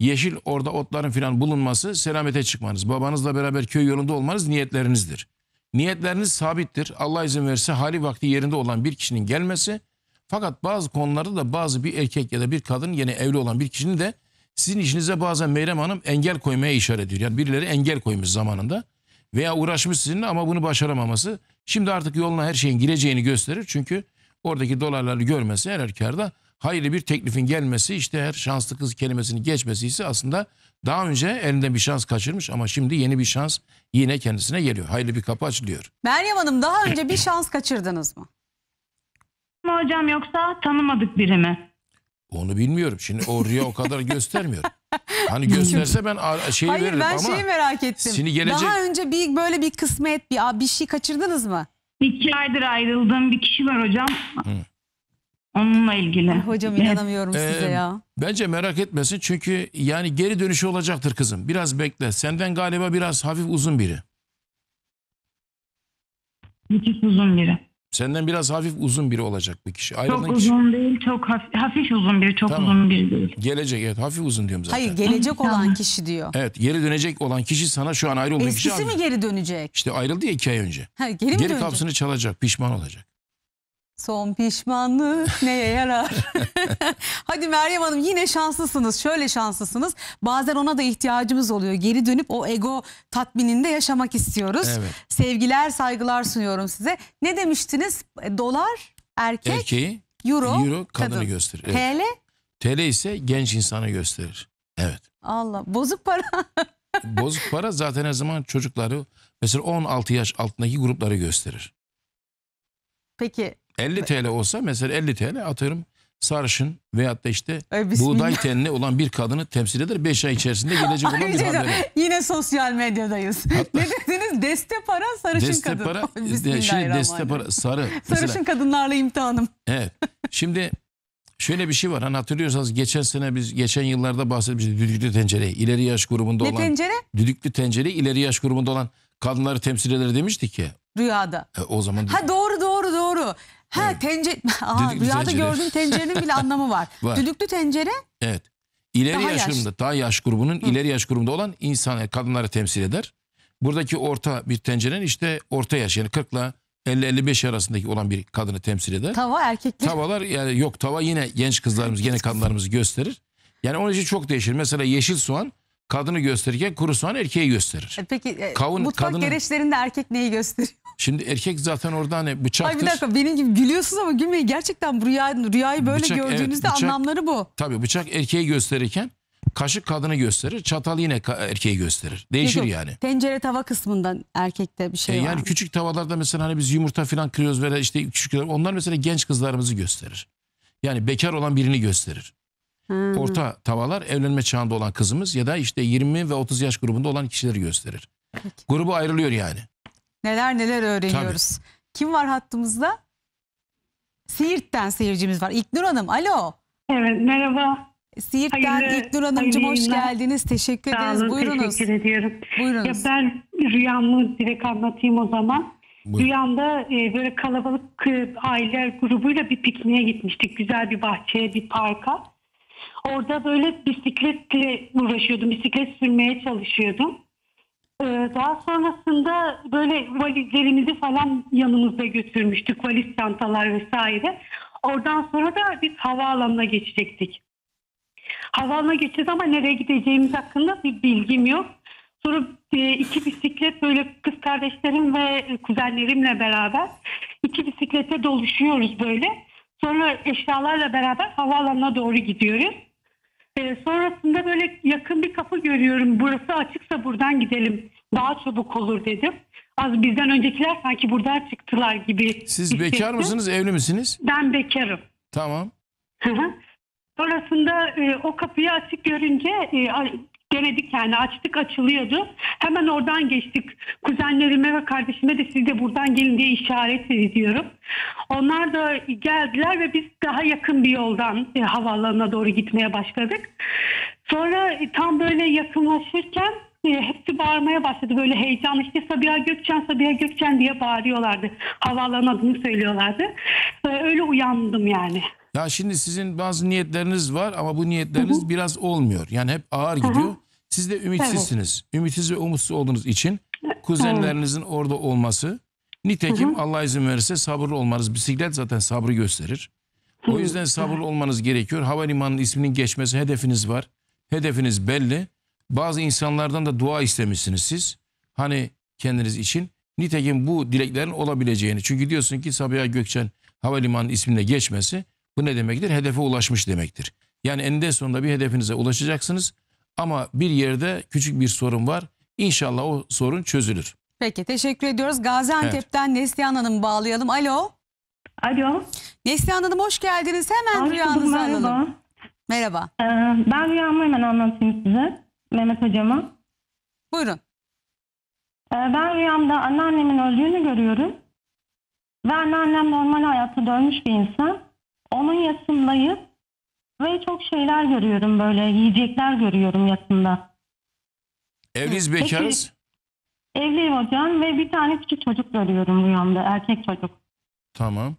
Yeşil orada otların filan bulunması selamete çıkmanız. Babanızla beraber köy yolunda olmanız niyetlerinizdir. Niyetleriniz sabittir. Allah izin verirse hali vakti yerinde olan bir kişinin gelmesi. Fakat bazı konularda da bazı bir erkek ya da bir kadın yine evli olan bir kişinin de sizin işinize bazen Meyrem Hanım engel koymaya işaret ediyor. Yani birileri engel koymuş zamanında veya uğraşmış sizinle ama bunu başaramaması şimdi artık yoluna her şeyin gireceğini gösterir. Çünkü oradaki dolarları görmesi her erkarda hayırlı bir teklifin gelmesi işte her şanslı kız kelimesini geçmesi ise aslında daha önce elinden bir şans kaçırmış ama şimdi yeni bir şans yine kendisine geliyor. Hayırlı bir kapı açılıyor. Meryem Hanım daha önce bir şans kaçırdınız mı? mı hocam yoksa tanımadık biri mi? Onu bilmiyorum. Şimdi oraya o kadar göstermiyor. Hani gösterse ben şeyi Hayır, veririm ama. Hayır ben şeyi merak ettim. Şimdi gelecek... Daha önce bir böyle bir kısmet bir, bir şey kaçırdınız mı? İki aydır ayrıldığım bir kişi var hocam. Hı. Onunla ilgili. Ay hocam inanamıyorum evet. size ya. Bence merak etmesin çünkü yani geri dönüşü olacaktır kızım. Biraz bekle. Senden galiba biraz hafif uzun biri. Hafif uzun biri. Senden biraz hafif uzun biri olacak bir kişi. Ayrılan Çok kişi. uzun değil, çok hafif, hafif uzun biri, çok Tamam. uzun biri değil. Gelecek evet hafif uzun diyorum zaten. Hayır gelecek olan kişi diyor. Evet geri dönecek olan kişi sana şu an ayrıldığı kişi. Eskisi hafif. mi geri dönecek? İşte ayrıldı ya iki ay önce. Ha, geri mi Geri dönecek? kapsını çalacak pişman olacak. Son pişmanlık neye yarar? Hadi Meryem Hanım yine şanslısınız. Şöyle şanslısınız. Bazen ona da ihtiyacımız oluyor. Geri dönüp o ego tatmininde yaşamak istiyoruz. Evet. Sevgiler, saygılar sunuyorum size. Ne demiştiniz? Dolar erkek, Erkeği, euro, euro kadını kadın. gösterir. Evet. TL? TL ise genç insanı gösterir. Evet. Allah bozuk para. bozuk para zaten her zaman çocukları mesela 16 yaş altındaki grupları gösterir. Peki 50 TL olsa mesela 50 TL atıyorum sarışın veyahut da işte Ay, buğday tenli olan bir kadını temsil eder. 5 ay içerisinde gelecek olan bir Ayrıca haberi. yine sosyal medyadayız. ne dediniz? Deste para sarışın Deste kadın. para, Ay, e, de- şey deste para, sarı. Sarışın Mesela, kadınlarla imtihanım. evet. Şimdi şöyle bir şey var. Hani hatırlıyorsanız geçen sene biz geçen yıllarda bahsetmiştik. Düdüklü tencere, ileri yaş grubunda Ne olan. tencere? Düdüklü tencere, ileri yaş grubunda olan kadınları temsil eder demiştik ki. Rüyada. E, o zaman Ha doğru doğru Doğru. Ha evet. tencere. Aha, rüyada gördüğün tencerenin bile anlamı var. var. Düdüklü tencere. Evet. İleri daha yaş daha yaş grubunun Hı. ileri yaş grubunda olan insan e, kadınları temsil eder. Buradaki orta bir tencerenin işte orta yaş yani 40 ile 50-55 arasındaki olan bir kadını temsil eder. Tava erkekler. Tavalar yani yok tava yine genç kızlarımız, genç kadınlarımızı gösterir. Yani onun için çok değişir. Mesela yeşil soğan kadını gösterirken kuru soğan erkeği gösterir. E peki e, Kavun, mutfak kadının... gereçlerinde erkek neyi gösterir? Şimdi erkek zaten orada hani bıçaktır. Ay bir dakika benim gibi gülüyorsunuz ama gülmeyi gerçekten rüya, rüyayı böyle bıçak, gördüğünüzde evet, bıçak, anlamları bu. Tabii bıçak erkeği gösterirken kaşık kadını gösterir, çatal yine erkeği gösterir. Değişir yok, yani. Tencere tava kısmından erkekte bir şey e, var. Yani mı? küçük tavalarda mesela hani biz yumurta falan kırıyoruz veya işte küçükler. onlar mesela genç kızlarımızı gösterir. Yani bekar olan birini gösterir. Ha. Orta tavalar evlenme çağında olan kızımız ya da işte 20 ve 30 yaş grubunda olan kişileri gösterir. Peki. Grubu ayrılıyor yani. Neler neler öğreniyoruz. Tabii. Kim var hattımızda? Siirt'ten seyircimiz var. İknur Hanım alo. Evet merhaba. Siirt'ten hayırlı, İknur Hanımcığım hoş geldiniz. Teşekkür Sağ ederiz. Olun, Buyurunuz. Teşekkür ediyorum. Buyurunuz. Ya ben rüyamı direkt anlatayım o zaman. Buyurun. Rüyamda e, böyle kalabalık e, aileler grubuyla bir pikniğe gitmiştik. Güzel bir bahçeye, bir parka. Orada böyle bisikletle uğraşıyordum. Bisiklet sürmeye çalışıyordum. Ee, daha sonrasında böyle valizlerimizi falan yanımızda götürmüştük. Valiz çantalar vesaire. Oradan sonra da biz havaalanına geçecektik. Havaalanına geçeceğiz ama nereye gideceğimiz hakkında bir bilgim yok. Sonra e, iki bisiklet böyle kız kardeşlerim ve kuzenlerimle beraber iki bisiklete doluşuyoruz böyle. Sonra eşyalarla beraber havaalanına doğru gidiyoruz. E, sonrasında böyle yakın bir kapı görüyorum. Burası açıksa buradan gidelim. Daha çabuk olur dedim. Az bizden öncekiler sanki buradan çıktılar gibi. Siz hissettim. bekar mısınız, evli misiniz? Ben bekarım. Tamam. Hı hı. Sonrasında e, o kapıyı açık görünce e, Göredik yani açtık açılıyordu. Hemen oradan geçtik. Kuzenlerime ve kardeşime de siz de buradan gelin diye işaret ediyorum. Onlar da geldiler ve biz daha yakın bir yoldan e, havaalanına doğru gitmeye başladık. Sonra e, tam böyle yakınlaşırken e, hepsi bağırmaya başladı böyle heyecan işte Sabiha Gökçen Sabiha Gökçen diye bağırıyorlardı. Havaalanı adını söylüyorlardı. E, öyle uyandım yani. Ya şimdi sizin bazı niyetleriniz var ama bu niyetleriniz Hı -hı. biraz olmuyor. Yani hep ağır gidiyor. Hı -hı. Siz de ümitsizsiniz. Evet. Ümitsiz ve umutsuz olduğunuz için kuzenlerinizin Hı -hı. orada olması. Nitekim Allah izin verirse sabırlı olmanız. Bisiklet zaten sabrı gösterir. Hı -hı. O yüzden sabırlı olmanız gerekiyor. Havalimanının isminin geçmesi hedefiniz var. Hedefiniz belli. Bazı insanlardan da dua istemişsiniz siz. Hani kendiniz için. Nitekim bu dileklerin olabileceğini. Çünkü diyorsun ki Sabiha Gökçen Havalimanı isminde geçmesi bu ne demektir? Hedefe ulaşmış demektir. Yani eninde sonunda bir hedefinize ulaşacaksınız ama bir yerde küçük bir sorun var. İnşallah o sorun çözülür. Peki teşekkür ediyoruz. Gaziantep'ten evet. Neslihan Hanım bağlayalım. Alo. Alo. Neslihan Hanım hoş geldiniz. Hemen hoş rüyanızı bulduk, merhaba. alalım. Merhaba. Ee, ben rüyamı hemen anlatayım size. Mehmet hocama. Buyurun. Ee, ben rüyamda anneannemin öldüğünü görüyorum. Ve anneannem normal hayatta dönmüş bir insan. Onun yasındayız ve çok şeyler görüyorum böyle yiyecekler görüyorum yasında. Evliyiz bekarız. evliyim hocam ve bir tane küçük çocuk görüyorum rüyamda erkek çocuk. Tamam.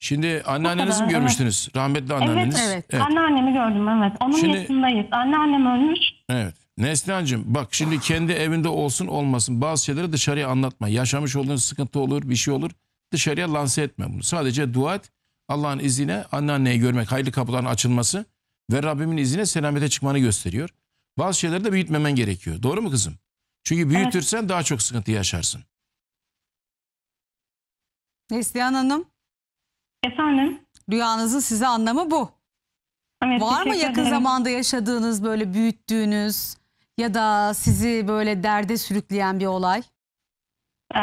Şimdi anneannenizi mi görmüştünüz? Evet. Rahmetli anneanneniz. Evet, evet evet. Anneannemi gördüm evet. Onun şimdi, yasındayız. Anneannem ölmüş. Evet. Neslihan'cığım bak şimdi kendi evinde olsun olmasın bazı şeyleri dışarıya anlatma. Yaşamış olduğun sıkıntı olur bir şey olur. Dışarıya lanse etme bunu. Sadece dua et. Allah'ın izniyle anneanneyi görmek, hayırlı kapıların açılması ve Rabbimin izniyle selamete çıkmanı gösteriyor. Bazı şeyleri de büyütmemen gerekiyor. Doğru mu kızım? Çünkü büyütürsen evet. daha çok sıkıntı yaşarsın. Neslihan Hanım. Efendim? Rüyanızın size anlamı bu. Evet, Var mı yakın ederim. zamanda yaşadığınız böyle büyüttüğünüz ya da sizi böyle derde sürükleyen bir olay? Ee,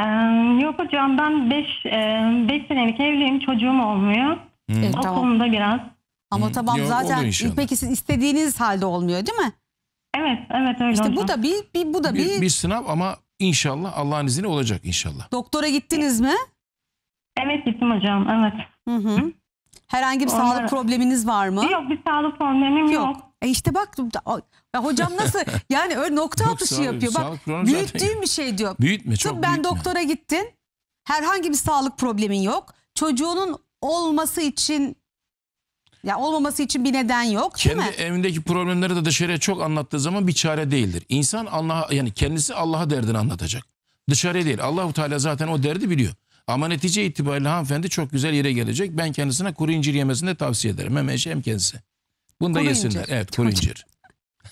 yok hocam ben 5 5 senelik evliyim çocuğum olmuyor. Hmm. o tamam. konuda biraz. Ama hmm. tamam Yok, zaten peki siz istediğiniz halde olmuyor değil mi? Evet evet öyle İşte hocam. bu da bir, bir bu da bir, bir bir sınav ama inşallah Allah'ın izniyle olacak inşallah. Doktora gittiniz mi? Evet gittim hocam evet. Hı hı. Herhangi bir Onlara... sağlık probleminiz var mı? Yok bir sağlık problemim yok. yok. E işte bak ya hocam nasıl yani öyle nokta Yok, atışı sağ- yapıyor. Bak sağlık programı büyüttüğüm bir şey diyor. Büyütme, çok Tıbben büyütme. doktora gittin. Herhangi bir sağlık problemin yok. Çocuğunun olması için ya olmaması için bir neden yok değil Kendi mi? evindeki problemleri de dışarıya çok anlattığı zaman bir çare değildir. İnsan Allah'a yani kendisi Allah'a derdini anlatacak. Dışarıya değil. Allahu Teala zaten o derdi biliyor. Ama netice itibariyle hanımefendi çok güzel yere gelecek. Ben kendisine kuru incir yemesini de tavsiye ederim. Hem eşi hem kendisi. Bunu da Kuru yesinler. incir. Evet kuru incir.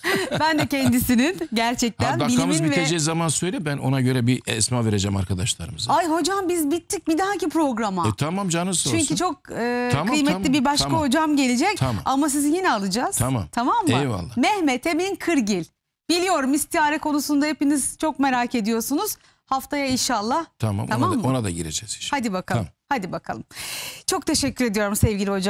ben de kendisinin gerçekten ha, dakikamız bilimin biteceği zaman söyle ben ona göre bir esma vereceğim arkadaşlarımıza. Ay hocam biz bittik bir dahaki programa. E, tamam canı olsun. Çünkü çok e, tamam, kıymetli tamam, bir başka tamam. hocam gelecek tamam. ama sizi yine alacağız. Tamam. Tamam mı? Eyvallah. Mehmet Emin Kırgil. Biliyorum istihare konusunda hepiniz çok merak ediyorsunuz. Haftaya inşallah. Tamam, tamam ona, da, ona da gireceğiz inşallah. Hadi bakalım. Tamam. Hadi bakalım. Çok teşekkür ediyorum sevgili hocam.